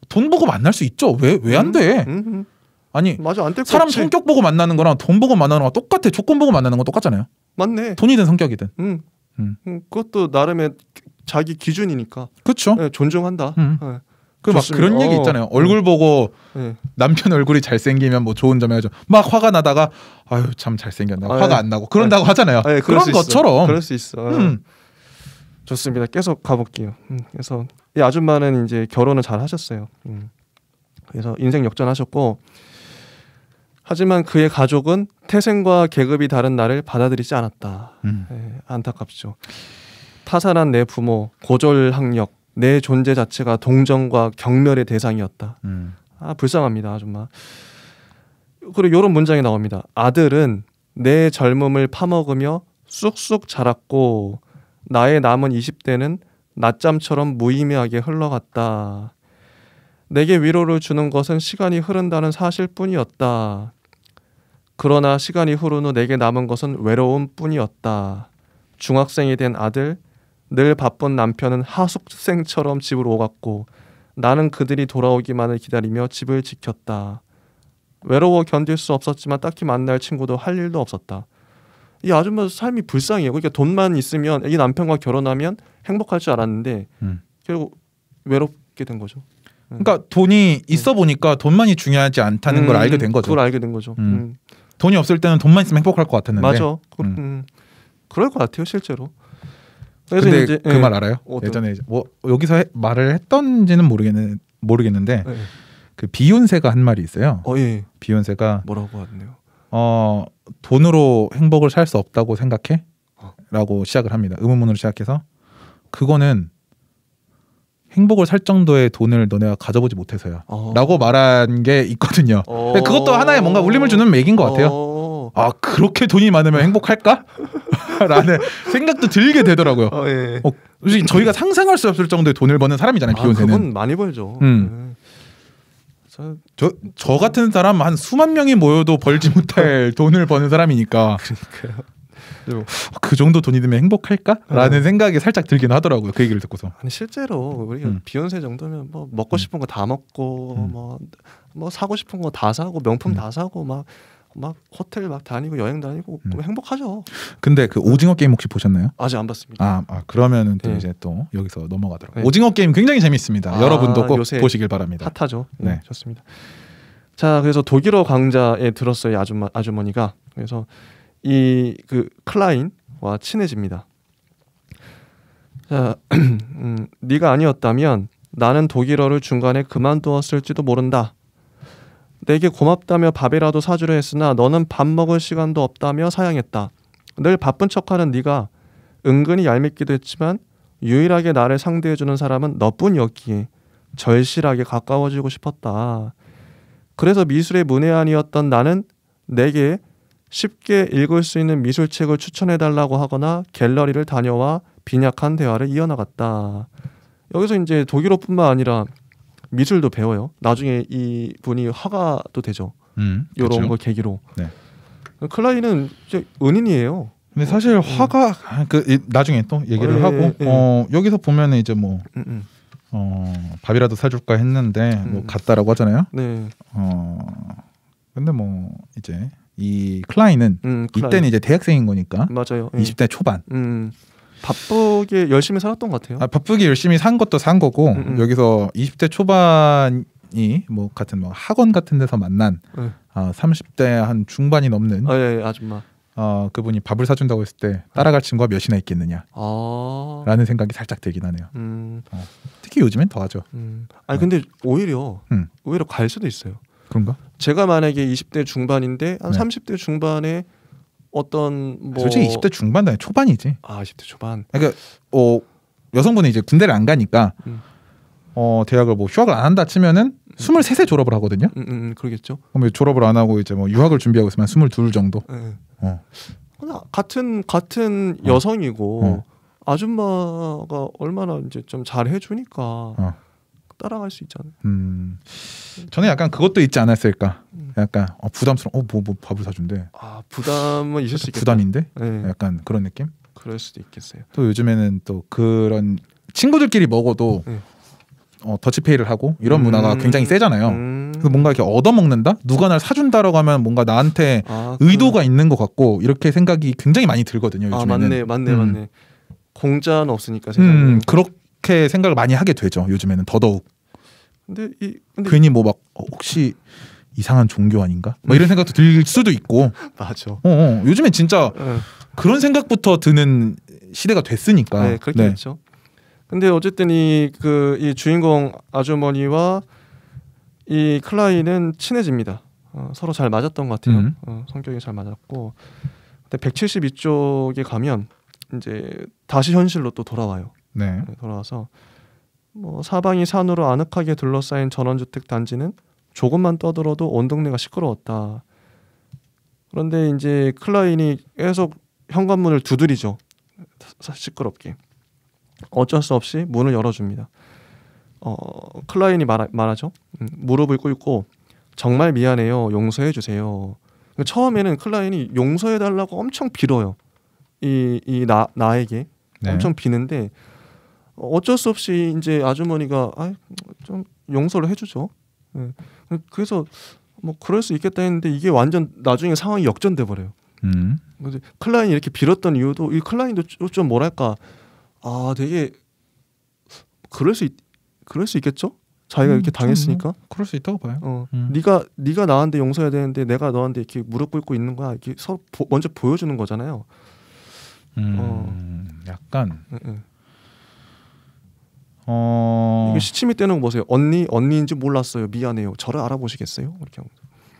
돈 보고 만날 수 있죠. 왜 왜안 음, 돼? 음, 아니 맞아, 안 사람 없지. 성격 보고 만나는 거랑 돈 보고 만나는 거 똑같아. 조건 보고 만나는 거 똑같잖아요. 맞네. 돈이든 성격이든. 음. 음. 그것도 나름의 자기 기준이니까. 그렇죠. 네, 존중한다. 음. 네. 그막 그런 얘기 어. 있잖아요. 얼굴 음. 보고 네. 남편 얼굴이 잘생기면 뭐 좋은 점이 하죠. 막 화가 나다가 아유 참 잘생겼나 아, 화가 예. 안 나고 그런다고 아, 하잖아요. 아, 예, 그런 것처럼 있어. 그럴 수 있어. 예. 음. 좋습니다. 계속 가볼게요. 음, 그래서 이 아줌마는 이제 결혼을 잘 하셨어요. 음. 그래서 인생 역전하셨고 하지만 그의 가족은 태생과 계급이 다른 나를 받아들이지 않았다. 음. 네, 안타깝죠. 타산한 내 부모, 고졸 학력, 내 존재 자체가 동정과 경멸의 대상이었다. 음. 아 불쌍합니다 아줌마. 그리고 이런 문장이 나옵니다. 아들은 내 젊음을 파먹으며 쑥쑥 자랐고 나의 남은 20대는 낮잠처럼 무의미하게 흘러갔다. 내게 위로를 주는 것은 시간이 흐른다는 사실뿐이었다. 그러나 시간이 흐른 후 내게 남은 것은 외로움 뿐이었다. 중학생이 된 아들, 늘 바쁜 남편은 하숙생처럼 집으로 오갔고 나는 그들이 돌아오기만을 기다리며 집을 지켰다. 외로워 견딜 수 없었지만 딱히 만날 친구도 할 일도 없었다. 이 아줌마 삶이 불쌍해요. 그러니까 돈만 있으면 이 남편과 결혼하면 행복할 줄 알았는데 음. 결국 외롭게 된 거죠. 음. 그러니까 돈이 음. 있어 보니까 돈만이 중요하지 않다는 걸 음, 알게 된 거죠. 그걸 알게 된 거죠. 돈이 없을 때는 돈만 있으면 행복할 것 같았는데. 맞아. 그, 럴것 같아요 실제로. 그래서 근데 이제, 그말 예. 알아요? 어떤... 예전에 이제 뭐 여기서 해, 말을 했던지는 모르겠는 모르겠는데 예. 그 비욘세가 한 말이 있어요. 어, 예. 비욘세가 뭐라고 하네요. 어 돈으로 행복을 살 수 없다고 생각해? 어. 라고 시작을 합니다. 의문문으로 시작해서 그거는 행복을 살 정도의 돈을 너네가 가져보지 못해서야. 어. 라고 말한 게 있거든요. 어. 그것도 하나의 뭔가 울림을 주는 맥인 것 같아요. 어. 아 그렇게 돈이 많으면 행복할까? 라는 생각도 들게 되더라고요. 어, 예. 어, 저희가 상상할 수 없을 정도의 돈을 버는 사람이잖아요. 아, 비욘세는. 아, 그건 많이 벌죠. 음. 네. 저, 저 같은 사람 한 수만 명이 모여도 벌지 못할 돈을 버는 사람이니까. 그러니까요. 그 정도 돈이 되면 행복할까라는 어. 음. 생각이 살짝 들긴 하더라고요. 그 얘기를 듣고서. 아니 실제로 우리 음. 비욘세 정도면 뭐 먹고 음. 싶은 거 다 먹고 뭐뭐 음. 뭐, 뭐 사고 싶은 거 다 사고 명품 음. 다 사고 막막 호텔 막 다니고 여행 다니고 음. 뭐 행복하죠. 근데 그 오징어 게임 혹시 보셨나요? 아직 안 봤습니다. 아, 아 그러면은 또 네. 이제 또 여기서 넘어가도록. 네. 오징어 게임 굉장히 재밌습니다. 아, 여러분도 꼭 보시길 바랍니다. 핫하죠. 네. 네, 좋습니다. 자, 그래서 독일어 강좌에 들었어요 아줌마 아주머니가. 그래서 이 그 클라인와 친해집니다. 자, 음, 네가 아니었다면 나는 독일어를 중간에 그만두었을지도 모른다. 내게 고맙다며 밥이라도 사주려 했으나 너는 밥 먹을 시간도 없다며 사양했다. 늘 바쁜 척하는 네가 은근히 얄밉기도 했지만 유일하게 나를 상대해주는 사람은 너뿐이었기에 절실하게 가까워지고 싶었다. 그래서 미술의 문외한이었던 나는 내게 쉽게 읽을 수 있는 미술책을 추천해달라고 하거나 갤러리를 다녀와 빈약한 대화를 이어나갔다. 여기서 이제 독일어뿐만 아니라 미술도 배워요. 나중에 이 분이 화가도 되죠. 음, 이런 그걸 그렇죠. 계기로. 네. 클라이는 은인이에요. 근데 사실 음. 화가 음. 그 나중에 또 얘기를 어, 예, 하고 예, 예. 어 여기서 보면 은 이제 뭐 음, 음. 어, 밥이라도 사줄까 했는데 뭐 갔다라고 하잖아요. 네. 어 근데 뭐 이제 이 클라인은 클라인. 이때는 이제 대학생인 거니까 맞아요. 20대 예. 초반. 바쁘게 열심히 살았던 것 같아요. 아, 바쁘게 열심히 산 것도 산 거고 음음. 음. 여기서 20대 초반이 뭐 같은 뭐 학원 같은 데서 만난 네. 어, 아, 30대 한 중반이 넘는 아, 예, 예, 아줌마. 어, 그분이 밥을 사준다고 했을 때 따라갈 네. 친구가 몇이나 있겠느냐 아. 라는 생각이 살짝 들긴 하네요. 음... 어, 특히 요즘엔 더 하죠. 음... 아니 어. 근데 오히려 음. 오히려 갈 수도 있어요. 그런가? 제가 만약에 20대 중반인데 한 네. 30대 중반에 어떤 뭐 솔직히 20대 중반도 아니 초반이지. 아 20대 초반. 그러니까 어 뭐 여성분이 이제 군대를 안 가니까 음. 어 대학을 뭐 휴학을 안 한다 치면은 음. 23세 졸업을 하거든요. 음, 음, 음 그러겠죠. 그럼 졸업을 안 하고 이제 뭐 유학을 준비하고 있으면 22 정도. 음. 어. 같은 같은 어. 여성이고 어. 아줌마가 얼마나 이제 좀 잘 해주니까. 어. 따라갈 수 있잖아요. 음. 저는 약간 그것도 있지 않았을까. 음. 약간 어, 부담스러워. 어뭐뭐 뭐, 밥을 사준대. 아 부담은 있을 수 있겠다. 부담인데? 네. 약간 그런 느낌? 그럴 수도 있겠어요. 또 요즘에는 또 그런 친구들끼리 먹어도 네. 어, 더치페이를 하고 이런 음. 문화가 굉장히 세잖아요. 음. 그래서 뭔가 이렇게 얻어먹는다? 누가 날 사준다라고 하면 뭔가 나한테 아, 의도가 그 있는 것 같고 이렇게 생각이 굉장히 많이 들거든요. 아, 요즘에는. 아 맞네, 맞네, 음. 맞네. 공짜는 없으니까 생각해. 음, 그렇 그렇게 생각을 많이 하게 되죠. 요즘에는 더더욱. 근데, 이, 근데 괜히 뭐막 어, 혹시 이상한 종교 아닌가? 뭐 이런 생각도 들 수도 있고. 맞아. 어, 어. 요즘엔 진짜 네. 그런 생각부터 드는 시대가 됐으니까. 네, 그렇겠죠. 네. 근데 어쨌든 이 그이 그, 이 주인공 아주머니와 이 클라이는 친해집니다. 어, 서로 잘 맞았던 것 같아요. 음. 어, 성격이 잘 맞았고. 근데 172쪽에 가면 이제 다시 현실로 또 돌아와요. 네. 네. 돌아와서 뭐 사방이 산으로 아늑하게 둘러싸인 전원주택 단지는 조금만 떠들어도 온 동네가 시끄러웠다. 그런데 이제 클라인이 계속 현관문을 두드리죠. 시끄럽게. 어쩔 수 없이 문을 열어줍니다. 어, 클라인이 말하, 말하죠. 음, 무릎을 꿇고 정말 미안해요. 용서해 주세요. 그러니까 처음에는 클라인이 용서해 달라고 엄청 빌어요. 이이나 나에게 네. 엄청 비는데 어쩔 수 없이 이제 아주머니가 아좀 용서를 해주죠. 예. 그래서 뭐 그럴 수 있겠다 했는데 이게 완전 나중에 상황이 역전돼 버려요. 음. 클라인이 이렇게 빌었던 이유도 이 클라인도 좀 뭐랄까 아 되게 그럴 수 있, 그럴 수 있겠죠? 자기가 음, 이렇게 당했으니까 뭐 그럴 수 있다고 봐요. 어, 음. 네가 네가 나한테 용서해야 되는데 내가 너한테 이렇게 무릎 꿇고 있는 거야. 이렇게 서로 보, 먼저 보여주는 거잖아요. 음, 어. 약간 네, 네. 어... 이게 시치미 때는 보세요. 언니 언니인지 몰랐어요. 미안해요. 저를 알아보시겠어요? 이렇게 하고.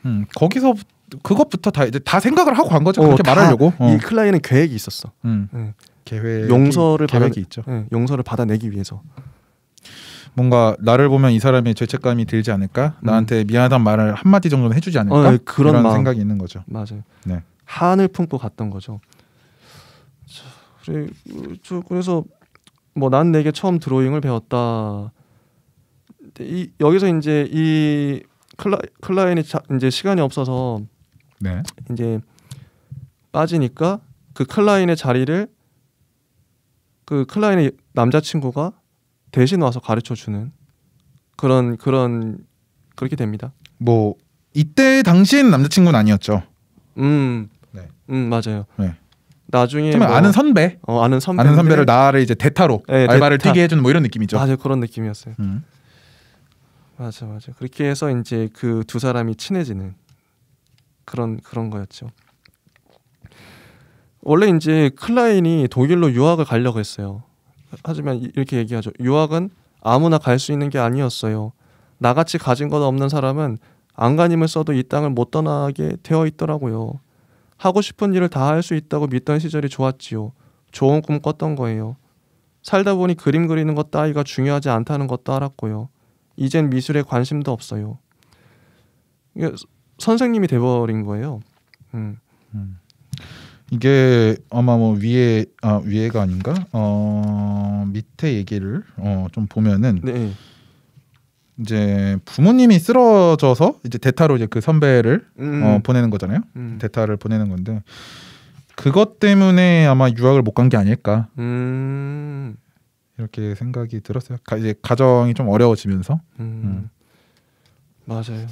음 거기서 그것부터 다 이제 다 생각을 하고 간 거죠. 어, 그렇게 말하려고. 어. 이 클라이는 계획이 있었어. 음. 네. 계획 용서를 계획이 받아, 있죠. 네. 용서를 받아내기 위해서. 뭔가 나를 보면 이 사람이 죄책감이 들지 않을까? 음. 나한테 미안하다는 말을 한 마디 정도는 해주지 않을까? 어, 네. 그런, 그런 생각이 있는 거죠. 맞아요. 네. 한을 품고 갔던 거죠. 저, 그래서 뭐난 내게 처음 드로잉을 배웠다. 이, 여기서 이제 이 클라, 클라인이 자, 이제 시간이 없어서 네. 이제 빠지니까 그 클라인의 자리를 그 클라인의 남자친구가 대신 와서 가르쳐 주는 그런 그런 그렇게 됩니다. 뭐 이때 당시엔 남자친구는 아니었죠. 음, 네. 음 맞아요. 네. 나중에 뭐, 아는 선배, 어, 아는 선배, 아는 선배를 나를 이제 대타로 네, 알바를 대타. 뛰게 해주는 뭐 이런 느낌이죠. 맞아요, 그런 느낌이었어요. 음. 맞아, 맞아. 그렇게 해서 이제 그 두 사람이 친해지는 그런 그런 거였죠. 원래 이제 클라인이 독일로 유학을 가려고 했어요. 하지만 이렇게 얘기하죠. 유학은 아무나 갈 수 있는 게 아니었어요. 나같이 가진 것 없는 사람은 안간힘을 써도 이 땅을 못 떠나게 되어 있더라고요. 하고 싶은 일을 다 할 수 있다고 믿던 시절이 좋았지요. 좋은 꿈 꿨던 거예요. 살다 보니 그림 그리는 것 따위가 중요하지 않다는 것도 알았고요. 이젠 미술에 관심도 없어요. 이게 선생님이 돼버린 거예요. 음. 음. 이게 아마 뭐 위에 아 위에가 아닌가 어 밑에 얘기를 어좀 보면은 네. 이제 부모님이 쓰러져서 이제 대타로 이제 그 선배를 음. 어, 보내는 거잖아요. 음. 대타를 보내는 건데 그것 때문에 아마 유학을 못 간 게 아닐까 음. 이렇게 생각이 들었어요. 가, 이제 가정이 좀 어려워지면서 음. 음. 맞아요.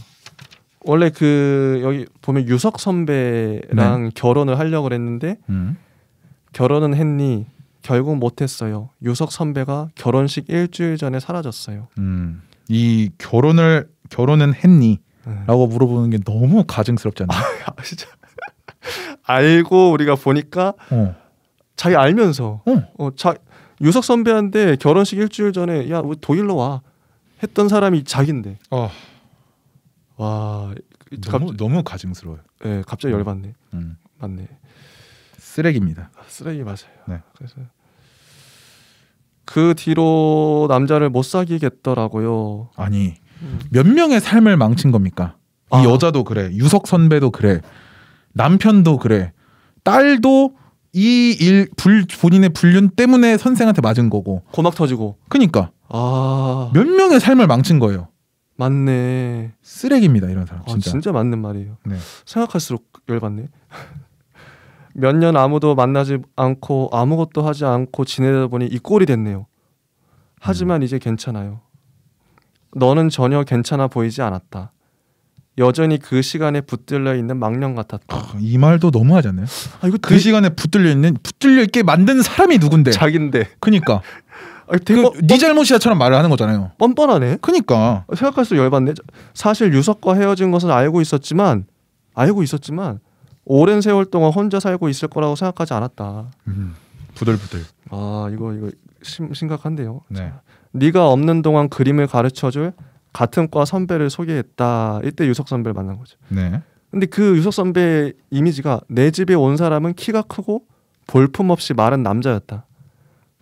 원래 그 여기 보면 유석 선배랑 네. 결혼을 하려고 했는데 음. 결혼은 했니 결국 못했어요. 유석 선배가 결혼식 일주일 전에 사라졌어요. 음. 이 결혼을 결혼은 했니? 네. 라고 물어보는 게 너무 가증스럽지 않나요? 아, 진짜 알고 우리가 보니까 어. 자기 알면서 어. 어, 자, 유석 선배한테 결혼식 일주일 전에 야 도일로 와 했던 사람이 자기인데 어. 와 너무, 갑, 너무 가증스러워요. 네, 갑자기 열받네. 음. 맞네. 쓰레기입니다. 아, 쓰레기 맞아요. 네. 그래서 그 뒤로 남자를 못 사귀겠더라고요. 아니 음. 몇 명의 삶을 망친 겁니까? 이 아. 여자도 그래, 유석 선배도 그래, 남편도 그래, 딸도 이일불 본인의 불륜 때문에 선생한테 맞은 거고 고막 터지고. 그니까 아몇 명의 삶을 망친 거예요. 맞네. 쓰레기입니다 이런 사람 아, 진짜. 진짜 맞는 말이에요. 네. 생각할수록 열받네. 몇년 아무도 만나지 않고 아무것도 하지 않고 지내다 보니 이 꼴이 됐네요. 하지만 음. 이제 괜찮아요. 너는 전혀 괜찮아 보이지 않았다. 여전히 그 시간에 붙들려 있는 망령 같았다. 아, 이 말도 너무하지 않나요? 아, 이거 그 되게... 시간에 붙들려 있는 붙들려 있게 만든 사람이 누군데? 자긴데. 그니까. 아니, 되게 그, 뻔... 네 잘못이야처럼 말을 하는 거잖아요. 뻔뻔하네. 그니까. 생각할수록 열받네. 사실 유석과 헤어진 것은 알고 있었지만 알고 있었지만 오랜 세월 동안 혼자 살고 있을 거라고 생각하지 않았다. 음, 부들부들. 아 이거 이거 심, 심각한데요. 네. 네가 없는 동안 그림을 가르쳐줄 같은 과 선배를 소개했다. 이때 유석 선배를 만난 거죠. 네. 근데 그 유석 선배 이미지가 내 집에 온 사람은 키가 크고 볼품 없이 마른 남자였다.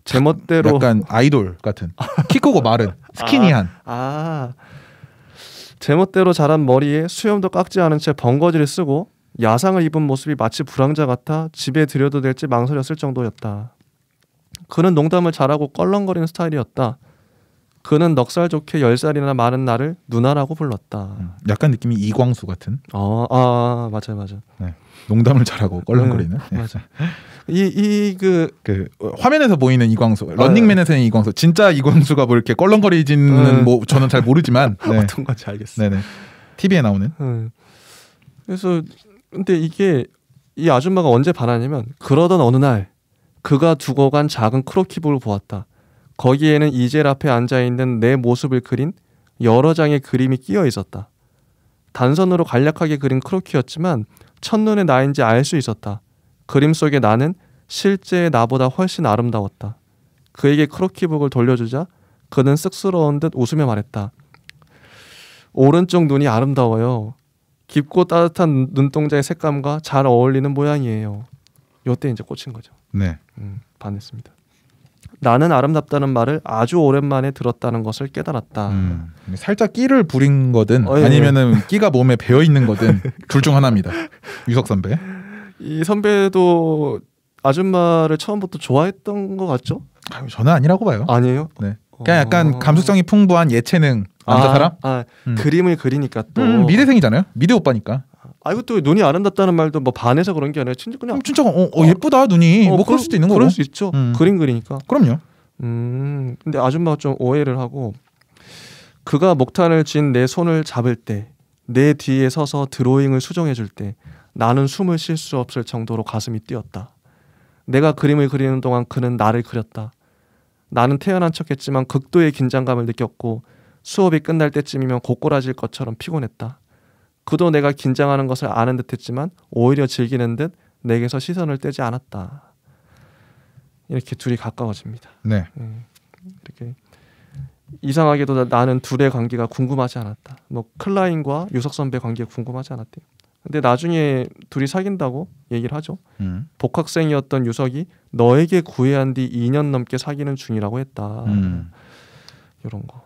제멋대로 약간 아이돌 같은 키 크고 마른 아, 스키니한. 아, 아. 제멋대로 자란 머리에 수염도 깎지 않은 채 번거지를 쓰고 야상을 입은 모습이 마치 불황자 같아 집에 들여도 될지 망설였을 정도였다. 그는 농담을 잘하고 껄렁거리는 스타일이었다. 그는 넉살 좋게 열살이나 많은 나를 누나라고 불렀다. 음, 약간 느낌이 이광수 같은. 어, 아, 맞아요, 맞아요. 네. 농담을 잘하고 껄렁거리는. 음, 네, 맞아. 이 이 그 그, 화면에서 보이는 이광수, 런닝맨에서는 아, 네. 이광수, 진짜 이광수가 뭐 이렇게 껄렁거리지는 음. 뭐 저는 잘 모르지만 네. 어떤 건지 알겠어요. 네네. TV에 나오는. 음. 그래서 근데 이게 이 아줌마가 언제 반하냐면 그러던 어느 날 그가 두고 간 작은 크로키북을 보았다. 거기에는 이젤 앞에 앉아 있는 내 모습을 그린 여러 장의 그림이 끼어 있었다. 단선으로 간략하게 그린 크로키였지만 첫눈에 나인지 알 수 있었다. 그림 속의 나는 실제의 나보다 훨씬 아름다웠다. 그에게 크로키북을 돌려주자 그는 쑥스러운 듯 웃으며 말했다. 오른쪽 눈이 아름다워요. 깊고 따뜻한 눈동자의 색감과 잘 어울리는 모양이에요. 요때 이제 꽂힌 거죠. 네. 음, 반했습니다. 나는 아름답다는 말을 아주 오랜만에 들었다는 것을 깨달았다. 음, 살짝 끼를 부린 거든 어, 예. 예. 아니면은 끼가 몸에 배어 있는 거든 둘 중 하나입니다. 유석 선배. 이 선배도 아줌마를 처음부터 좋아했던 것 같죠? 저는 아니라고 봐요. 아니에요? 네. 그러니까 약간 어. 감수성이 풍부한 예체능 남자 아, 사람. 아, 음. 그림을 그리니까 또 음, 음 미대생이잖아요. 미대 오빠니까. 아이고또 눈이 아름답다는 말도 뭐 반해서 그런 게 아니라 진짜 그냥 음, 진짜 어, 어, 어, 예쁘다 눈이 어, 뭐 그럴, 그럴 수도 있는 거고. 그럴 수 있죠. 음. 그림 그리니까. 그럼요. 음 근데 아줌마가 좀 오해를 하고 그가 목탄을 쥔 내 손을 잡을 때 내 뒤에 서서 드로잉을 수정해 줄 때 나는 숨을 쉴 수 없을 정도로 가슴이 뛰었다. 내가 그림을 그리는 동안 그는 나를 그렸다. 나는 태연한 척했지만 극도의 긴장감을 느꼈고 수업이 끝날 때쯤이면 고꾸라질 것처럼 피곤했다. 그도 내가 긴장하는 것을 아는 듯했지만 오히려 즐기는 듯 내게서 시선을 떼지 않았다. 이렇게 둘이 가까워집니다. 네. 음, 이렇게 이상하게도 나는 둘의 관계가 궁금하지 않았다. 뭐 클라인과 유석 선배 관계 가 궁금하지 않았대. 요 근데 나중에 둘이 사귄다고 얘기를 하죠. 음. 복학생이었던 유석이 너에게 구애한 뒤 2년 넘게 사귀는 중이라고 했다. 음. 이런 거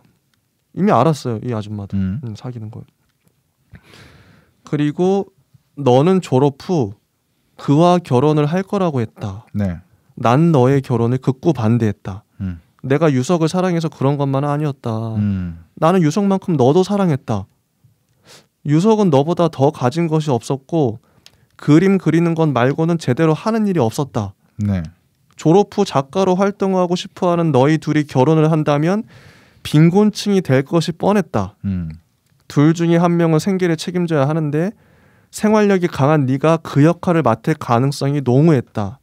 이미 알았어요 이 아줌마도 음. 음, 사귀는 거. 그리고 너는 졸업 후 그와 결혼을 할 거라고 했다. 네. 난 너의 결혼을 극구 반대했다. 음. 내가 유석을 사랑해서 그런 것만 은 아니었다. 음. 나는 유석만큼 너도 사랑했다. 유석은 너보다 더 가진 것이 없었고 그림 그리는 것 말고는 제대로 하는 일이 없었다. 네. 졸업 후 작가로 활동하고 싶어하는 너희 둘이 결혼을 한다면 빈곤층이 될 것이 뻔했다. 음. 둘 중에 한 명은 생계를 책임져야 하는데 생활력이 강한 네가 그 역할을 맡을 가능성이 농후했다.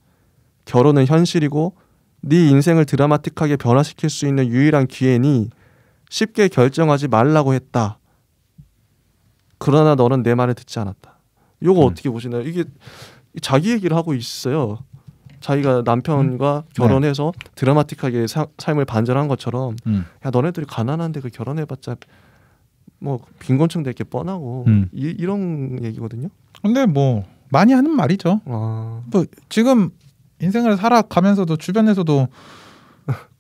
결혼은 현실이고 네 인생을 드라마틱하게 변화시킬 수 있는 유일한 기회니 쉽게 결정하지 말라고 했다. 그러나 너는 내 말을 듣지 않았다. 요거 음. 어떻게 보시나요? 이게 자기 얘기를 하고 있어요. 자기가 남편과 음. 네. 결혼해서 네. 드라마틱하게 사, 삶을 반전한 것처럼 음. 야 너네들이 가난한데 그 결혼해봤자 뭐 빈곤층 될게 뻔하고 음. 이, 런 얘기거든요. 근데 뭐 많이 하는 말이죠. 아. 뭐 지금 인생을 살아가면서도 주변에서도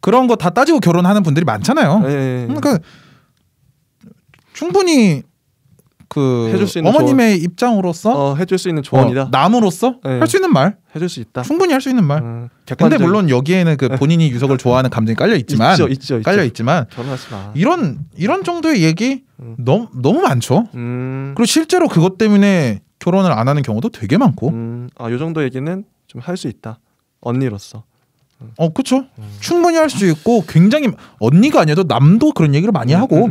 그런 거 다 따지고 결혼하는 분들이 많잖아요. 예, 예, 예. 그러니까 충분히 그 해줄 수 있는 어머님의 조언. 입장으로서 어, 해줄 수 있는 조언이다. 어, 남으로서 네. 할수 있는 말 해줄 수 있다. 충분히 할 수 있는 말. 음, 근데 물론 여기에는 그 본인이 유석을 좋아하는 감정이 깔려 있지만 있죠, 있죠, 깔려 있지만 하지 마. 이런 이런 정도의 얘기 음. 너무 너무 많죠. 음. 그리고 실제로 그것 때문에 결혼을 안 하는 경우도 되게 많고. 음. 아요 정도 얘기는 좀 할 수 있다. 언니로서. 음. 어, 그렇죠. 충분히 할 수 있고 굉장히 언니가 아니어도 남도 그런 얘기를 많이 하고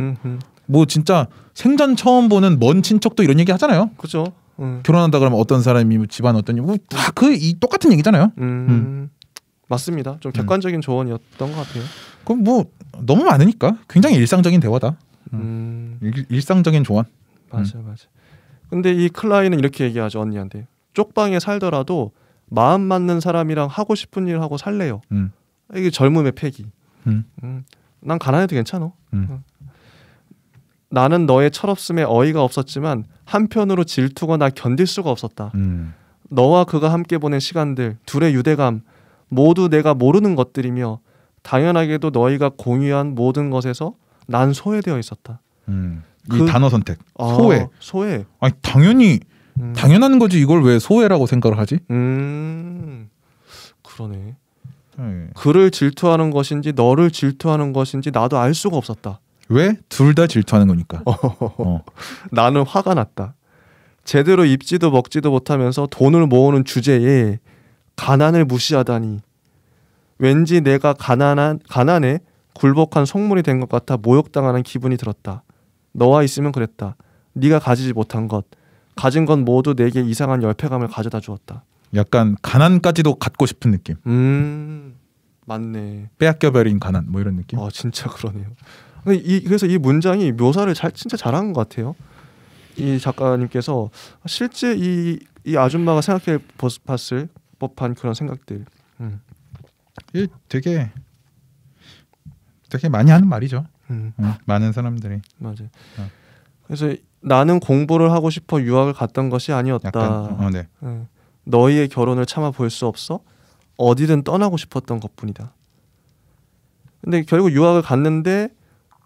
뭐 진짜 생전 처음 보는 먼 친척도 이런 얘기 하잖아요. 그렇죠. 음. 결혼한다 그러면 어떤 사람이 뭐 집안 어떤 뭐 다그 똑같은 얘기잖아요. 음. 음. 맞습니다. 좀 음. 객관적인 조언이었던 것 같아요. 그럼 뭐 너무 많으니까 굉장히 일상적인 대화다. 음. 일, 상적인 조언. 맞아 맞아. 근데 이 클라이는 이렇게 얘기하죠 언니한테. 쪽방에 살더라도 마음 맞는 사람이랑 하고 싶은 일 하고 살래요. 이게 젊음의 패기. 음. 난 가난해도 괜찮어. 음. 나는 너의 철없음에 어이가 없었지만 한편으로 질투거나 견딜 수가 없었다. 음. 너와 그가 함께 보낸 시간들, 둘의 유대감, 모두 내가 모르는 것들이며 당연하게도 너희가 공유한 모든 것에서 난 소외되어 있었다. 음. 이 그, 단어 선택. 아, 소외. 소외. 아니 당연히 음. 당연한 거지 이걸 왜 소외라고 생각을 하지? 음. 그러네. 네. 그를 질투하는 것인지 너를 질투하는 것인지 나도 알 수가 없었다. 왜? 둘 다 질투하는 거니까. 어. 어. 나는 화가 났다. 제대로 입지도 먹지도 못하면서 돈을 모으는 주제에 가난을 무시하다니. 왠지 내가 가난한 가난에 굴복한 속물이 된 것 같아 모욕당하는 기분이 들었다. 너와 있으면 그랬다. 네가 가지지 못한 것, 가진 건 모두 내게 이상한 열패감을 가져다 주었다. 약간 가난까지도 갖고 싶은 느낌. 음, 맞네. 빼앗겨 버린 가난 뭐 이런 느낌. 아 진짜 그러네요. 이, 그래서 이 문장이 묘사를 잘 진짜 잘한 것 같아요. 이 작가님께서 실제 이, 이 아줌마가 생각해 봤을 법한 그런 생각들. 음. 이 되게 되게 많이 하는 말이죠. 음. 응, 음, 많은 사람들이. 맞아. 어. 그래서 나는 공부를 하고 싶어 유학을 갔던 것이 아니었다. 약간, 어, 네. 응. 예. 너희의 결혼을 참아 볼수 없어 어디든 떠나고 싶었던 것뿐이다. 근데 결국 유학을 갔는데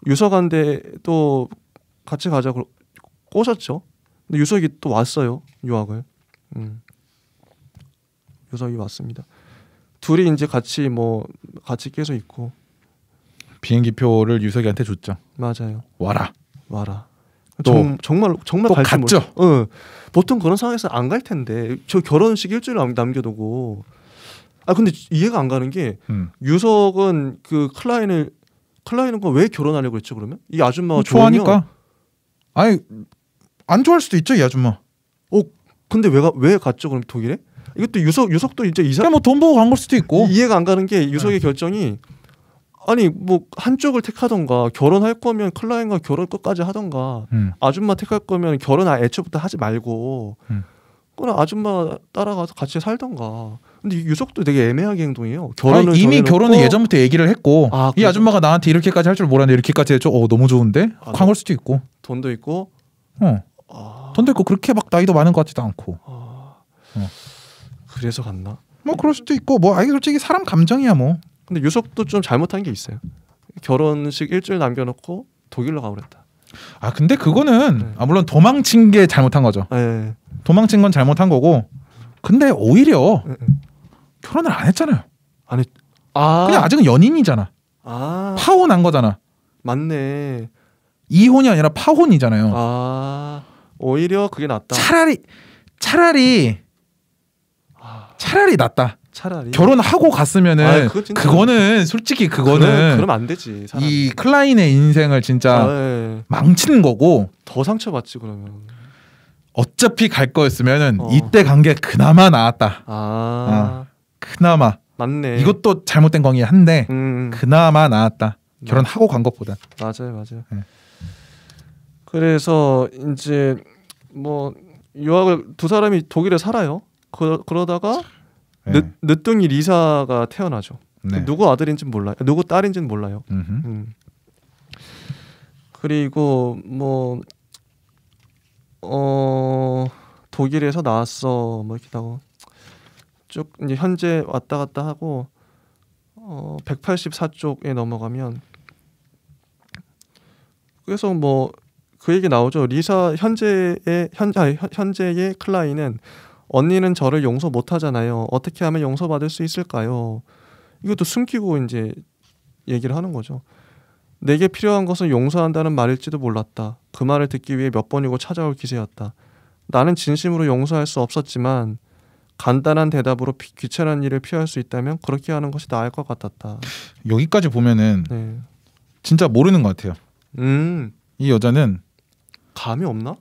유서관대 또 같이 가자 고 꼬셨죠. 근데 유석이 또 왔어요 유학을. 음. 유석이 왔습니다. 둘이 이제 같이 뭐 같이 계속 있고 비행기 표를 유석이한테 줬죠. 맞아요. 와라. 와라. 또 정, 정말 정말 또 갔죠. 몰 어, 보통 그런 상황에서 안 갈 텐데 저 결혼식 일주일 남겨두고 아 근데 이해가 안 가는 게 음. 유석은 그 클라인을 클라이는 왜 결혼하려고 했죠 그러면? 이 아줌마가 뭐 좋아하니까. 아니 안 좋아할 수도 있죠 이 아줌마. 어 근데 왜가왜 갔죠 그럼 독일에? 이것도 유석 유석도 이제 이사. 그냥 뭐돈 보고 간 걸 수도 있고. 이해가 안 가는 게 유석의 네. 결정이 아니 뭐 한쪽을 택하던가 결혼할 거면 클라인과 결혼 끝까지 하던가 음. 아줌마 택할 거면 결혼 아 애초부터 하지 말고. 음. 그꾸 아줌마 따라가서 같이 살던가. 근데 유석도 되게 애매하게 행동해요. 결혼을 아니, 이미 결혼은 예전부터 얘기를 했고 아, 이 아줌마가 나한테 이렇게까지 할 줄 몰랐는데 이렇게까지 해줘. 어 너무 좋은데 아, 광걸 수도 있고 돈도 있고. 어. 아... 돈도 있고 그렇게 막 나이도 많은 것 같지도 않고. 아... 어. 그래서 갔나? 뭐 그럴 수도 있고 뭐 아니 솔직히 사람 감정이야 뭐. 근데 유석도 좀 잘못한 게 있어요. 결혼식 일주일 남겨놓고 독일로 가버렸다. 아 근데 그거는 네. 아 물론 도망친 게 잘못한 거죠. 네. 도망친 건 잘못한 거고 근데 오히려 응, 응. 결혼을 안 했잖아요. 안 했. 아 그냥 아직은 연인이잖아. 아 파혼한 거잖아. 맞네. 이혼이 아니라 파혼이잖아요. 아 오히려 그게 낫다. 차라리 차라리 아. 차라리 낫다. 차라리 결혼하고 갔으면은 아이, 그거는 솔직히 그거는 그럼, 안 되지. 사람이. 이 클라인의 인생을 진짜 아, 망친 거고 더 상처 받지 그러면. 어차피 갈거였으면 어. 이때 간 게 그나마 나았다. 아. 어, 그나마. 맞네. 이것도 잘못된 광이 한데 음, 음. 그나마 나았다. 네. 결혼하고 간 것보다. 맞아요, 맞아요. 네. 그래서 이제 뭐 유학을 두 사람이 독일에 살아요. 그, 러다가 네. 늦, 둥이 리사가 태어나죠. 네. 누구 아들인지 몰라요. 누구 딸인지는 몰라요. 음. 그리고 뭐어 독일에서 나왔어 뭐 이렇게 하고 쭉 이제 현재 왔다 갔다 하고 어 184쪽에 넘어가면 그래서 뭐 그 얘기 나오죠. 리사 현재의 현 아니, 현재의 클라이는 언니는 저를 용서 못 하잖아요. 어떻게 하면 용서받을 수 있을까요? 이것도 숨기고 이제 얘기를 하는 거죠. 내게 필요한 것은 용서한다는 말일지도 몰랐다. 그 말을 듣기 위해 몇 번이고 찾아올 기세였다. 나는 진심으로 용서할 수 없었지만 간단한 대답으로 피, 귀찮은 일을 피할 수 있다면 그렇게 하는 것이 나을 것 같았다. 여기까지 보면은 네. 진짜 모르는 것 같아요. 음. 이 여자는 감이 없나?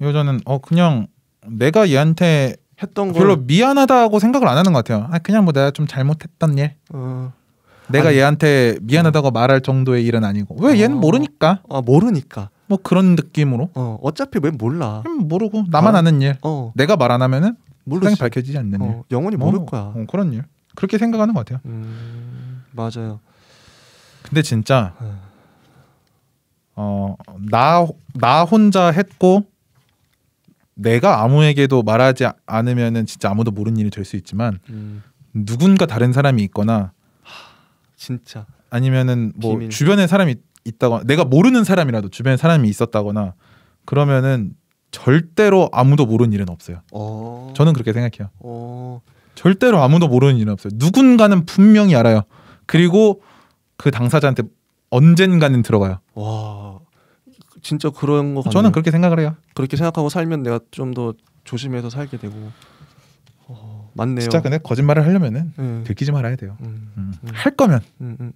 이 여자는 어 그냥 내가 얘한테 했던 별로 미안하다고 생각을 안 하는 것 같아요. 아 그냥 뭐 내가 좀 잘못했던 일. 어. 내가 아니, 얘한테 미안하다고 말할 정도의 일은 아니고 왜 얘는 어, 모르니까 어, 모르니까 뭐 그런 느낌으로 어 어차피 왜 몰라 모르고 나만 어. 아, 는 일, 어. 내가 말 안 하면은 모르이 밝혀지지 않는 어, 일, 영원히 어. 모를 어, 거야 어, 그런 일 그렇게 생각하는 것 같아요. 음, 맞아요. 근데 진짜 어나나 어, 나 혼자 했고 내가 아무에게도 말하지 않으면은 진짜 아무도 모르는 일이 될 수 있지만 음. 누군가 다른 사람이 있거나 진짜. 아니면은 뭐 비밀. 주변에 사람이 있다거나 내가 모르는 사람이라도 주변에 사람이 있었다거나 그러면은 절대로 아무도 모르는 일은 없어요. 어... 저는 그렇게 생각해요. 어... 절대로 아무도 모르는 일은 없어요. 누군가는 분명히 알아요. 그리고 그 당사자한테 언젠가는 들어가요. 와, 진짜 그런 거 같네요. 저는 그렇게 생각을 해요. 그렇게 생각하고 살면 내가 좀 더 조심해서 살게 되고. 맞네요. 진짜 근데 거짓말을 하려면은 음. 들키지 말아야 돼요. 음. 음. 음. 할 거면 음,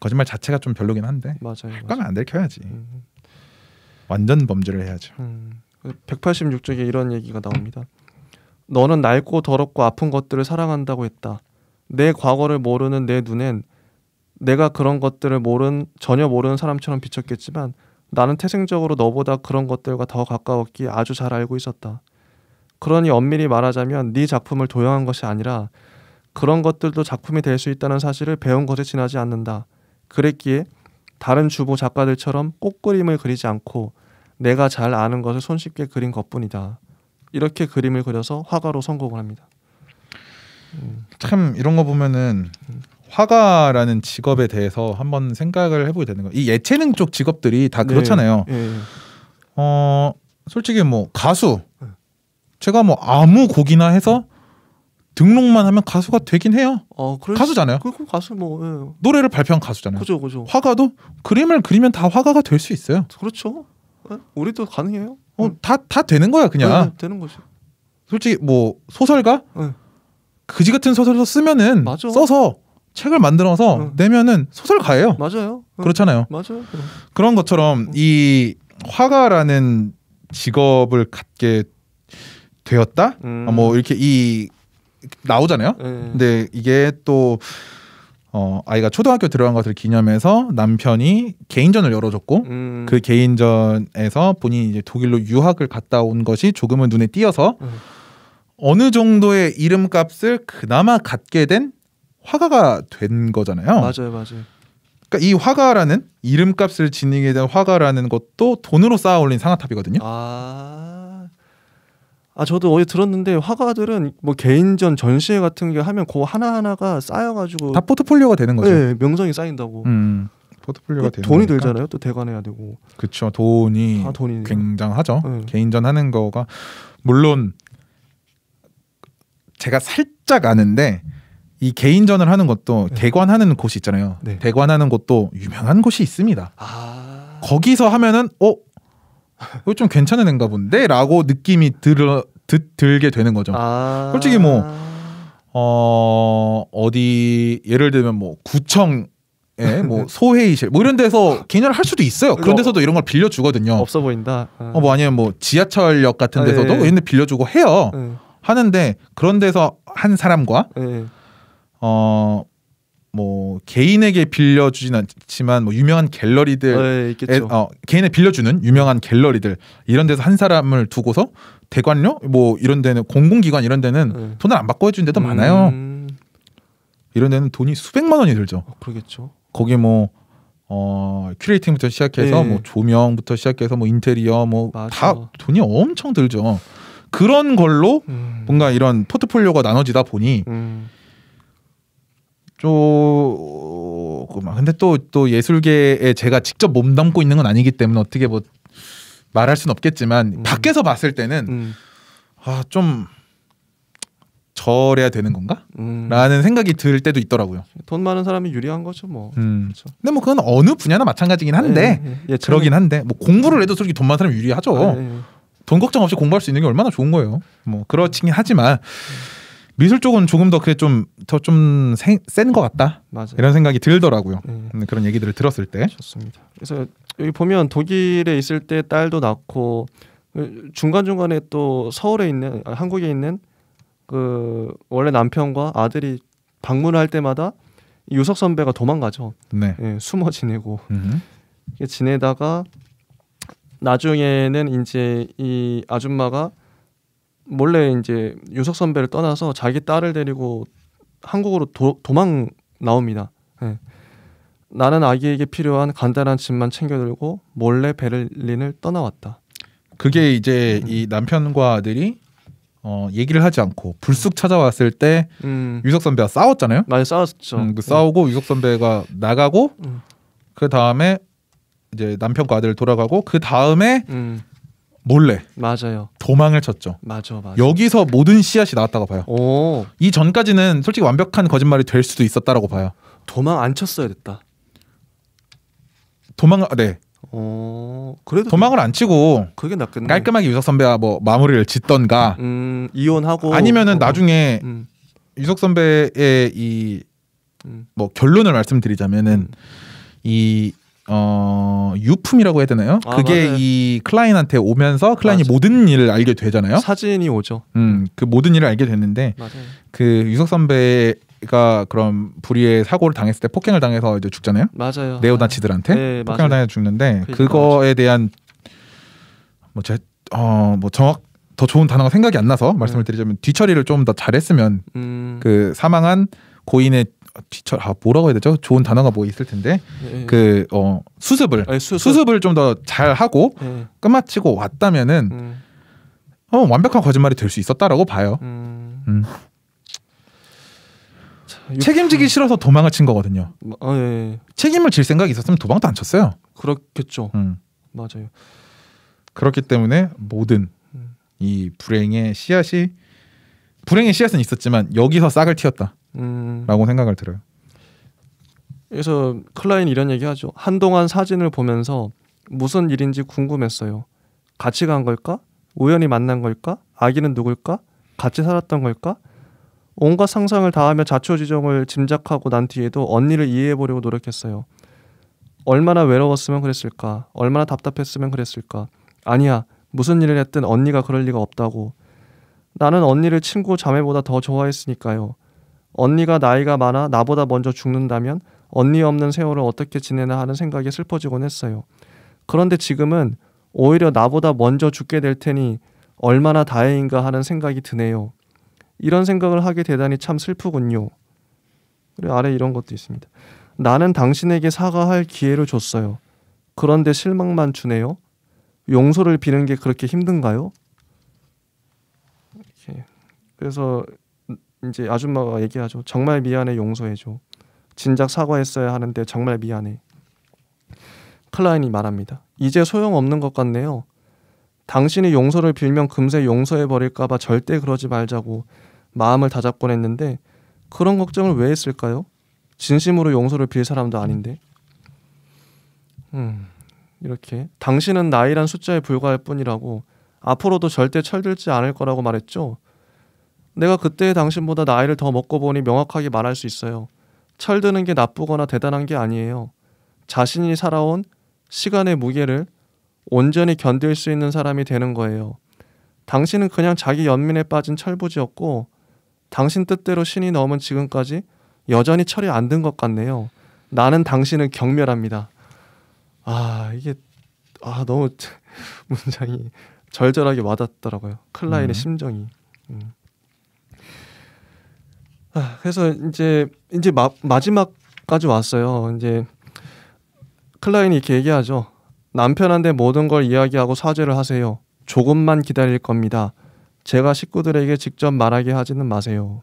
거짓말 자체가 좀 별로긴 한데 맞아요, 할 맞아요. 안 들켜야지. 완전 범죄를 해야죠. 186쪽에 이런 얘기가 나옵니다. 너는 낡고 더럽고 아픈 것들을 사랑한다고 했다. 내 과거를 모르는 내 눈엔 내가 그런 것들을 모른 전혀 모르는 사람처럼 비쳤겠지만 나는 태생적으로 너보다 그런 것들과 더가까웠기 아주 잘 알고 있었다. 그러니 엄밀히 말하자면 네 작품을 도용한 것이 아니라 그런 것들도 작품이 될 수 있다는 사실을 배운 것에 지나지 않는다. 그랬기에 다른 주부 작가들처럼 꼭 그림을 그리지 않고 내가 잘 아는 것을 손쉽게 그린 것뿐이다. 이렇게 그림을 그려서 화가로 성공을 합니다. 음. 참 이런 거 보면은 음. 화가라는 직업에 대해서 한번 생각을 해보게 되는 거예요. 이 예체능 쪽 직업들이 다 네. 그렇잖아요. 네. 네. 어 솔직히 뭐 가수 제가 뭐 아무 곡이나 해서 등록만 하면 가수가 되긴 해요. 어, 그럴, 가수잖아요. 그럼 가수 뭐 예. 노래를 발표한 가수잖아요. 그죠, 그죠. 화가도 그림을 그리면 다 화가가 될 수 있어요. 그렇죠. 예? 우리도 가능해요. 어, 응. 다, 다 되는 거야, 그냥. 예, 되는 거죠. 솔직히 뭐 소설가 예. 그지 같은 소설도 쓰면은 맞아. 써서 책을 만들어서 내면은 소설가예요. 맞아요. 그렇잖아요. 맞아요. 그럼. 그런 것처럼 이 화가라는 직업을 갖게 되었다. 아, 뭐 음. 뭐 이렇게 이 나오잖아요. 음. 근데 이게 또 어, 아이가 초등학교 들어간 것을 기념해서 남편이 개인전을 열어줬고 음. 그 개인전에서 본인이 이제 독일로 유학을 갔다 온 것이 조금은 눈에 띄어서 음. 어느 정도의 이름값을 그나마 갖게 된 화가가 된 거잖아요. 맞아요, 맞아요. 그러니까 이 화가라는 이름값을 지니게 된 화가라는 것도 돈으로 쌓아올린 상아탑이거든요. 아... 아 저도 어제 들었는데 화가들은 뭐 개인전 전시회 같은 게 하면 그 하나 하나가 쌓여가지고 다 포트폴리오가 되는 거죠. 네, 명성이 쌓인다고. 음, 포트폴리오가 그 되는 돈이 거니까. 들잖아요. 또 대관해야 되고. 그렇죠. 돈이, 아, 돈이 굉장하죠. 네. 개인전 하는 거가 물론 제가 살짝 아는데 이 개인전을 하는 것도 네. 대관하는 곳이 있잖아요. 네. 대관하는 곳도 유명한 곳이 있습니다. 아... 거기서 하면은 어 이거 좀 괜찮은 애인가 본데? 라고 느낌이 들어, 들게 되는 거죠. 아... 솔직히 뭐, 어, 어디, 예를 들면 뭐, 구청, 예, 뭐 소회의실 뭐 이런 데서 개인을 할 수도 있어요. 그런 데서도 이런 걸 빌려 주거든요. 없어 보인다. 아. 어, 뭐 아니면 뭐 지하철역 같은 아, 데서도 아, 예. 이런 예. 데 빌려 주고 해요. 예. 하는데 그런 데서 한 사람과 예. 예. 어뭐 개인에게 빌려주진 않지만 뭐 유명한 갤러리들 네, 에, 어, 개인에 빌려주는 유명한 갤러리들 이런 데서 한 사람을 두고서 대관료 뭐 이런 데는 공공기관 이런 데는 네. 돈을 안 받고 해주는 데도 음... 많아요. 이런 데는 돈이 수백만 원이 들죠. 어, 그러겠죠. 거기 뭐 어, 큐레이팅부터 시작해서 네. 뭐 조명부터 시작해서 뭐 인테리어 뭐 다 돈이 엄청 들죠. 그런 걸로 음... 뭔가 이런 포트폴리오가 나눠지다 보니 음... 조금 근데 또 또 예술계에 제가 직접 몸담고 있는 건 아니기 때문에 어떻게 뭐 말할 순 없겠지만 음. 밖에서 봤을 때는 음. 아좀 저래야 되는 건가? 음. 라는 생각이 들 때도 있더라고요. 돈 많은 사람이 유리한 거죠, 뭐. 음. 그렇죠. 근데 뭐 그건 어느 분야나 마찬가지긴 한데 예, 예, 예. 그러긴 한데 뭐 공부를 해도 솔직히 돈 많은 사람이 유리하죠. 아, 예, 예. 돈 걱정 없이 공부할 수 있는 게 얼마나 좋은 거예요. 뭐 그렇긴 하지만 음. 미술 쪽은 조금 더 그게 좀더 좀센것 같다. 맞아요. 이런 생각이 들더라고요. 네. 음, 그런 얘기들을 들었을 때. 좋습니다. 그래서 여기 보면 독일에 있을 때 딸도 낳고 그 중간 중간에 또 서울에 있는 아, 한국에 있는 그 원래 남편과 아들이 방문을 할 때마다 유석 선배가 도망가죠. 네. 예, 숨어 지내고 음. 지내다가 나중에는 이제 이 아줌마가 몰래 이제 유석 선배를 떠나서 자기 딸을 데리고 한국으로 도, 도망 나옵니다. 네. 나는 아기에게 필요한 간단한 짐만 챙겨들고 몰래 베를린을 떠나왔다. 그게 이제 음. 이 남편과 아들이 어, 얘기를 하지 않고 불쑥 음. 찾아왔을 때 음. 유석 선배가 싸웠잖아요. 많이 싸웠죠. 음, 그 음. 싸우고 유석 선배가 나가고 음. 그 다음에 이제 남편과 아들 돌아가고 그 다음에 몰래 맞아요. 도망을 쳤죠. 맞아, 맞아. 여기서 모든 씨앗이 나왔다고 봐요. 오. 이 전까지는 솔직히 완벽한 거짓말이 될 수도 있었다라고 봐요. 도망 안 쳤어야 됐다. 도망 아, 네. 어 그래도 도망을 안 치고 그게 낫겠네. 깔끔하게 유석 선배와 뭐 마무리를 짓던가 음, 이혼하고 아니면은 어. 나중에 음. 음. 유석 선배의 이뭐 음. 뭐 결론을 말씀드리자면은 음. 이어 유품이라고 해야 되나요? 아, 그게 맞아요. 이 클라인한테 오면서 클라인이 맞아. 모든 일을 알게 되잖아요. 사진이 오죠. 음, 그 모든 일을 알게 됐는데 맞아요. 그 유석 선배가 그럼 불의의 사고를 당했을 때 폭행을 당해서 이제 죽잖아요. 맞아요. 네오나치들한테 네, 폭행을 당해 서 죽는데 그러니까 그거에 대한 뭐제어뭐 어, 뭐 정확 더 좋은 단어가 생각이 안 나서 말씀을 네. 드리자면 뒤처리를 좀 더 잘했으면 음. 그 사망한 고인의 티처 아 뭐라고 해야 되죠? 좋은 단어가 뭐 있을 텐데 예, 예. 그어 수습을 아니, 수습. 을좀 더 잘 하고 예. 끝마치고 왔다면은 음. 어 완벽한 거짓말이 될 수 있었다라고 봐요. 음. 음. 책임지기 싫어서 도망을 친 거거든요. 아, 예, 예, 책임을 질 생각이 있었으면 도망도 안 쳤어요. 그렇겠죠. 음. 맞아요. 그렇기 때문에 모든 음. 이 불행의 씨앗이 불행의 씨앗은 있었지만 여기서 싹을 틔웠다. 음. 라고 생각을 들어요. 그래서 클라인 이런 얘기 하죠. 한동안 사진을 보면서 무슨 일인지 궁금했어요. 같이 간 걸까? 우연히 만난 걸까? 아기는 누굴까? 같이 살았던 걸까? 온갖 상상을 다하며 자초지종을 짐작하고 난 뒤에도 언니를 이해해 보려고 노력했어요. 얼마나 외로웠으면 그랬을까? 얼마나 답답했으면 그랬을까? 아니야. 무슨 일을 했든 언니가 그럴 리가 없다고. 나는 언니를 친구 자매보다 더 좋아했으니까요. 언니가 나이가 많아 나보다 먼저 죽는다면 언니 없는 세월을 어떻게 지내나 하는 생각이 슬퍼지곤 했어요. 그런데 지금은 오히려 나보다 먼저 죽게 될 테니 얼마나 다행인가 하는 생각이 드네요. 이런 생각을 하게 되다니 참 슬프군요. 그리고 아래 이런 것도 있습니다. 나는 당신에게 사과할 기회를 줬어요. 그런데 실망만 주네요. 용서를 비는 게 그렇게 힘든가요? 이렇게. 그래서 이제 아줌마가 얘기하죠. 정말 미안해 용서해줘. 진작 사과했어야 하는데 정말 미안해. 클라인이 말합니다. 이제 소용없는 것 같네요. 당신이 용서를 빌면 금세 용서해버릴까봐 절대 그러지 말자고 마음을 다잡곤 했는데 그런 걱정을 왜 했을까요? 진심으로 용서를 빌 사람도 아닌데. 음, 이렇게. 당신은 나이란 숫자에 불과할 뿐이라고 앞으로도 절대 철들지 않을 거라고 말했죠? 내가 그때 의 당신보다 나이를 더 먹고 보니 명확하게 말할 수 있어요. 철드는 게 나쁘거나 대단한 게 아니에요. 자신이 살아온 시간의 무게를 온전히 견딜 수 있는 사람이 되는 거예요. 당신은 그냥 자기 연민에 빠진 철부지였고 당신 뜻대로 신이 넘은 지금까지 여전히 철이 안 든 것 같네요. 나는 당신을 경멸합니다. 아 이게 아 너무 문장이 절절하게 와닿더라고요. 클라인의 음. 심정이. 음. 아, 그래서 이제 이제 마, 마지막까지 왔어요. 이제 클라인이 이렇게 얘기하죠. 남편한테 모든 걸 이야기하고 사죄를 하세요. 조금만 기다릴 겁니다. 제가 식구들에게 직접 말하게 하지는 마세요.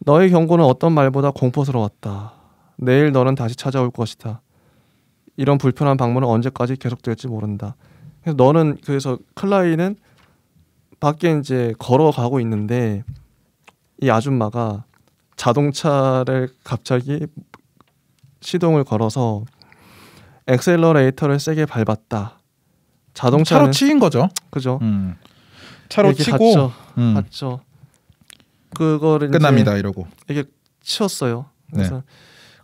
너의 경고는 어떤 말보다 공포스러웠다. 내일 너는 다시 찾아올 것이다. 이런 불편한 방문은 언제까지 계속될지 모른다. 그래서 너는 그래서 클라이는 밖에 이제 걸어가고 있는데 이 아줌마가 자동차를 갑자기 시동을 걸어서 엑셀러레이터를 세게 밟았다. 자동차 차로 치인 거죠. 그죠. 음. 차로 치고 갔죠. 음. 그거를 끝납니다 이러고 이게 치웠어요. 네. 그래서 네.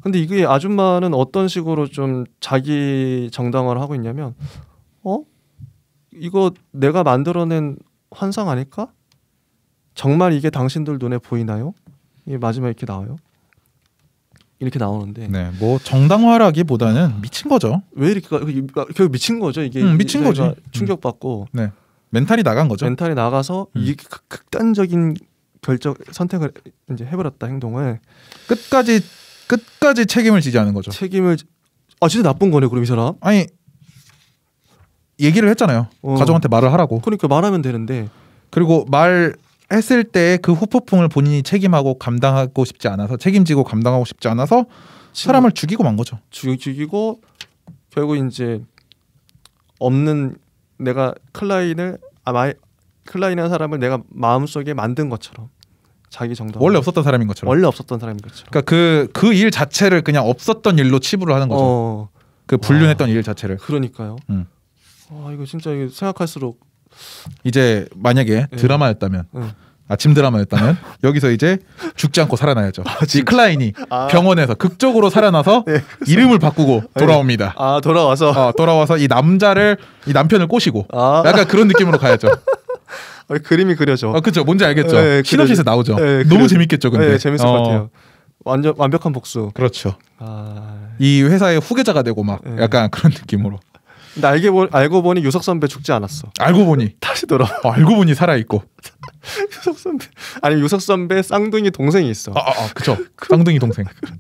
근데 이게 아줌마는 어떤 식으로 좀 자기 정당화를 하고 있냐면 어 이거 내가 만들어낸 환상 아닐까? 정말 이게 당신들 눈에 보이나요? 이게 마지막에 이렇게 나와요. 이렇게 나오는데 네, 뭐 정당화라기보다는 아. 미친 거죠. 왜 이렇게 결국 그, 그, 그, 미친 거죠. 이게 음, 미친 거죠. 충격받고 음. 네. 멘탈이 나간 거죠. 멘탈이 나가서 음. 이 극단적인 결정 선택을 이제 해버렸다 행동을 끝까지 끝까지 책임을 지지 않은 거죠. 책임을 아 진짜 나쁜 거네 그럼 이 사람. 아니 얘기를 했잖아요. 어. 가족한테 말을 하라고. 그러니까 말하면 되는데 그리고 말 했을 때 그 후폭풍을 본인이 책임하고 감당하고 싶지 않아서 책임지고 감당하고 싶지 않아서 사람을 죽이고 만 거죠. 죽, 죽이고 결국 이제 없는 내가 클라인을 아마 클라인이라는 사람을 내가 마음속에 만든 것처럼 자기 정도 원래 없었던 사람인 것처럼 원래 없었던 사람인 것처럼 그러니까 그 그 일 자체를 그냥 없었던 일로 치부를 하는 거죠. 어. 그 불륜했던 와. 아, 일 자체를 그러니까요. 음. 아 이거 진짜 이거 생각할수록 이제 만약에 예. 드라마였다면 예. 아침 드라마였다면 여기서 이제 죽지 않고 살아나야죠. 아, 이 클라인이 아. 병원에서 극적으로 살아나서 네, 이름을 바꾸고 돌아옵니다. 아 돌아와서 어, 돌아와서 이 남자를 이 남편을 꼬시고 아. 약간 그런 느낌으로 가야죠. 어, 그림이 그려져. 어, 그죠. 뭔지 알겠죠. 네, 예, 시놉시스 나오죠. 네, 너무 그려... 재밌겠죠, 근데. 재밌을 어. 것 같아요. 완전 완벽한 복수. 그렇죠. 아... 이 회사의 후계자가 되고 막 약간 그런 느낌으로. 근데 알게 보, 알고 보니 유석 선배 죽지 않았어. 알고 보니 다시 돌아. 어, 알고 보니 살아 있고. 유석 선배 아니 유석 선배 쌍둥이 동생이 있어. 아, 아, 아 그쵸. 그 쌍둥이 동생. 그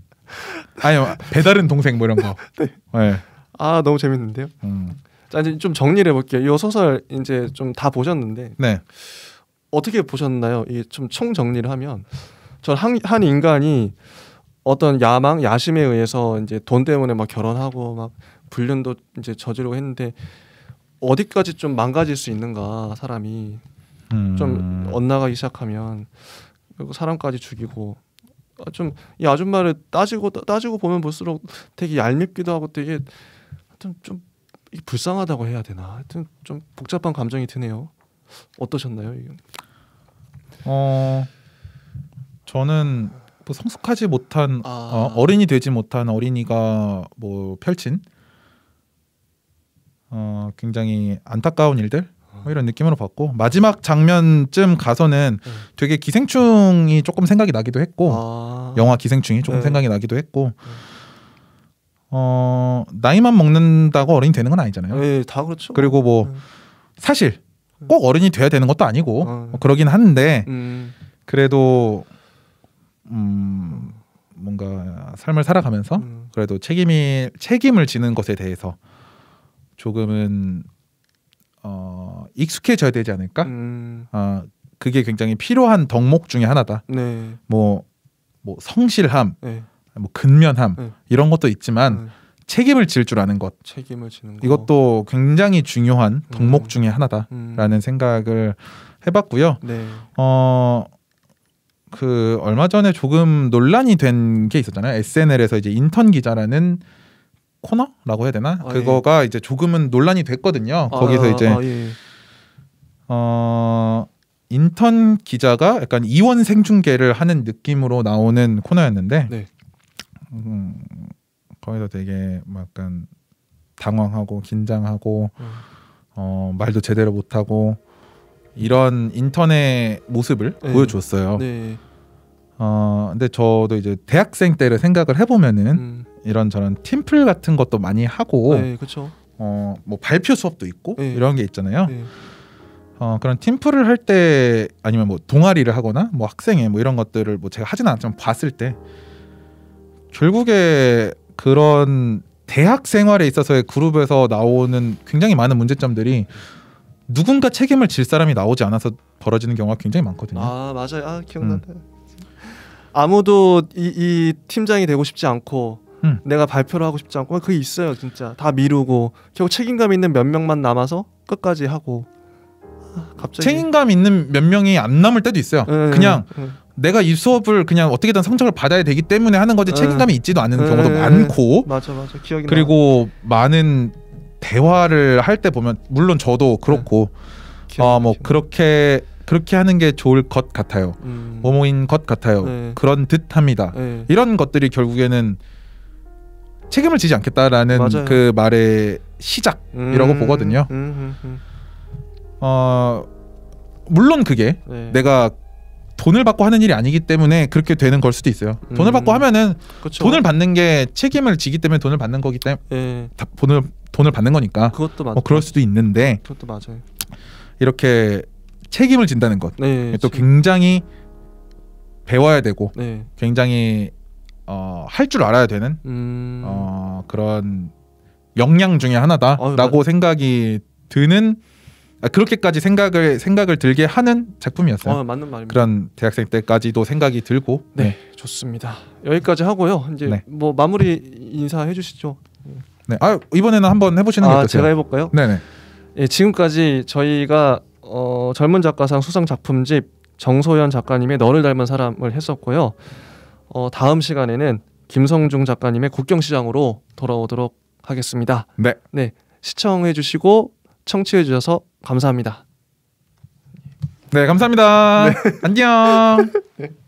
아니 어, 배다른 동생 뭐 이런 거. 네. 네. 아 너무 재밌는데요. 음. 자 이제 좀 정리를 해볼게요. 이 소설 이제 좀 다 보셨는데 네. 어떻게 보셨나요? 이좀총 정리를 하면 전한 한 인간이 어떤 야망, 야심에 의해서 이제 돈 때문에 막 결혼하고 막 불륜도 이제 저지르고 했는데 어디까지 좀 망가질 수 있는가 사람이 음. 좀 엇나가기 시작하면 사람까지 죽이고 아, 좀 이 아줌마를 따지고 따지고 보면 볼수록 되게 얄밉기도 하고 되게 하여튼 좀 불쌍하다고 해야 되나 하여튼 좀 복잡한 감정이 드네요 어떠셨나요 이건? 어 저는 뭐 성숙하지 못한 아... 어, 린이 되지 못한 어린이가 뭐 펼친 어, 굉장히 안타까운 일들 뭐 이런 느낌으로 봤고 마지막 장면쯤 가서는 네. 되게 기생충이 조금 생각이 나기도 했고 아~ 영화 기생충이 조금 네. 생각이 나기도 했고 네. 어 나이만 먹는다고 어른이 되는 건 아니잖아요. 네, 다 그렇죠. 그리고 뭐 네. 사실 네. 꼭 어른이 돼야 되는 것도 아니고 아. 뭐 그러긴 한데 음. 그래도 음 뭔가 삶을 살아가면서 음. 그래도 책임이 책임을 지는 것에 대해서 조금은 어, 익숙해져야 되지 않을까? 음. 어, 그게 굉장히 필요한 덕목 중의 하나다. 네. 뭐, 뭐 성실함, 네. 뭐 근면함 네. 이런 것도 있지만 음. 책임을 질 줄 아는 것, 책임을 지는 거. 이것도 굉장히 중요한 덕목 음. 중의 하나다라는 음. 생각을 해봤고요. 네. 어. 그 얼마 전에 조금 논란이 된 게 있었잖아요. SNL에서 이제 인턴 기자라는 코너라고 해야 되나? 아, 그거가 예. 이제 조금은 논란이 됐거든요. 아, 거기서 이제 아, 예. 어 인턴 기자가 약간 이원 생중계를 하는 느낌으로 나오는 코너였는데 네. 음, 거기서 되게 막 뭐 약간 당황하고 긴장하고 음. 어, 말도 제대로 못하고 이런 인턴의 모습을 네. 보여줬어요. 네. 어, 근데 저도 이제 대학생 때를 생각을 해보면은 음. 이런저런 팀플 같은 것도 많이 하고 네, 그렇죠. 어, 뭐 발표 수업도 있고 네. 이런 게 있잖아요. 네. 어, 그런 팀플을 할 때 아니면 뭐 동아리를 하거나 뭐 학생회 뭐 이런 것들을 뭐 제가 하진 않았지만 봤을 때 결국에 그런 대학 생활에 있어서의 그룹에서 나오는 굉장히 많은 문제점들이 누군가 책임을 질 사람이 나오지 않아서 벌어지는 경우가 굉장히 많거든요. 아 맞아요. 아 음. 기억난다. 음. 아무도 이, 이 팀장이 되고 싶지 않고 음. 내가 발표를 하고 싶지 않고 그게 있어요 진짜 다 미루고 결국 책임감 있는 몇 명만 남아서 끝까지 하고 아, 갑자기 책임감 있는 몇 명이 안 남을 때도 있어요 네, 그냥 네. 내가 이 수업을 그냥 어떻게든 성적을 받아야 되기 때문에 하는 거지 책임감이 있지도 않은 경우도 많고 맞아 맞아 기억이 그리고 나. 많은 대화를 할 때 보면 물론 저도 그렇고 아뭐 그렇게 그렇게 하는 게 좋을 것 같아요. 음. 뭐뭐인 것 같아요. 네. 그런 듯합니다. 네. 이런 것들이 결국에는 책임을 지지 않겠다라는 맞아요. 그 말의 시작이라고 음, 보거든요. 음, 음, 음, 어 물론 그게 네. 내가 돈을 받고 하는 일이 아니기 때문에 그렇게 되는 걸 수도 있어요. 돈을 음. 받고 하면은 그쵸. 돈을 받는 게 책임을 지기 때문에 돈을 받는 거기 때문에 네. 돈을 돈을 받는 거니까 그것도 맞. 뭐 어, 그럴 수도 있는데 그것도 맞아요. 이렇게 책임을 진다는 것. 네, 또 책임. 굉장히 배워야 되고 네. 굉장히 어, 할 줄 알아야 되는 음... 어, 그런 역량 중의 하나다라고 어, 생각이 드는 아, 그렇게까지 생각을 생각을 들게 하는 작품이었어요. 어, 맞는 말입니다. 그런 대학생 때까지도 생각이 들고. 네, 네. 좋습니다. 여기까지 하고요. 이제 네. 뭐 마무리 인사해 주시죠. 네, 아 이번에는 한번 해보시는 아, 어떠세요? 제가 해볼까요? 네네. 예, 지금까지 저희가 어, 젊은 작가상 수상 작품집 정소연 작가님의 너를 닮은 사람을 했었고요. 어, 다음 시간에는 김성중 작가님의 국경시장으로 돌아오도록 하겠습니다. 네. 네. 시청해 주시고 청취해 주셔서 감사합니다. 네, 감사합니다. 네. 안녕.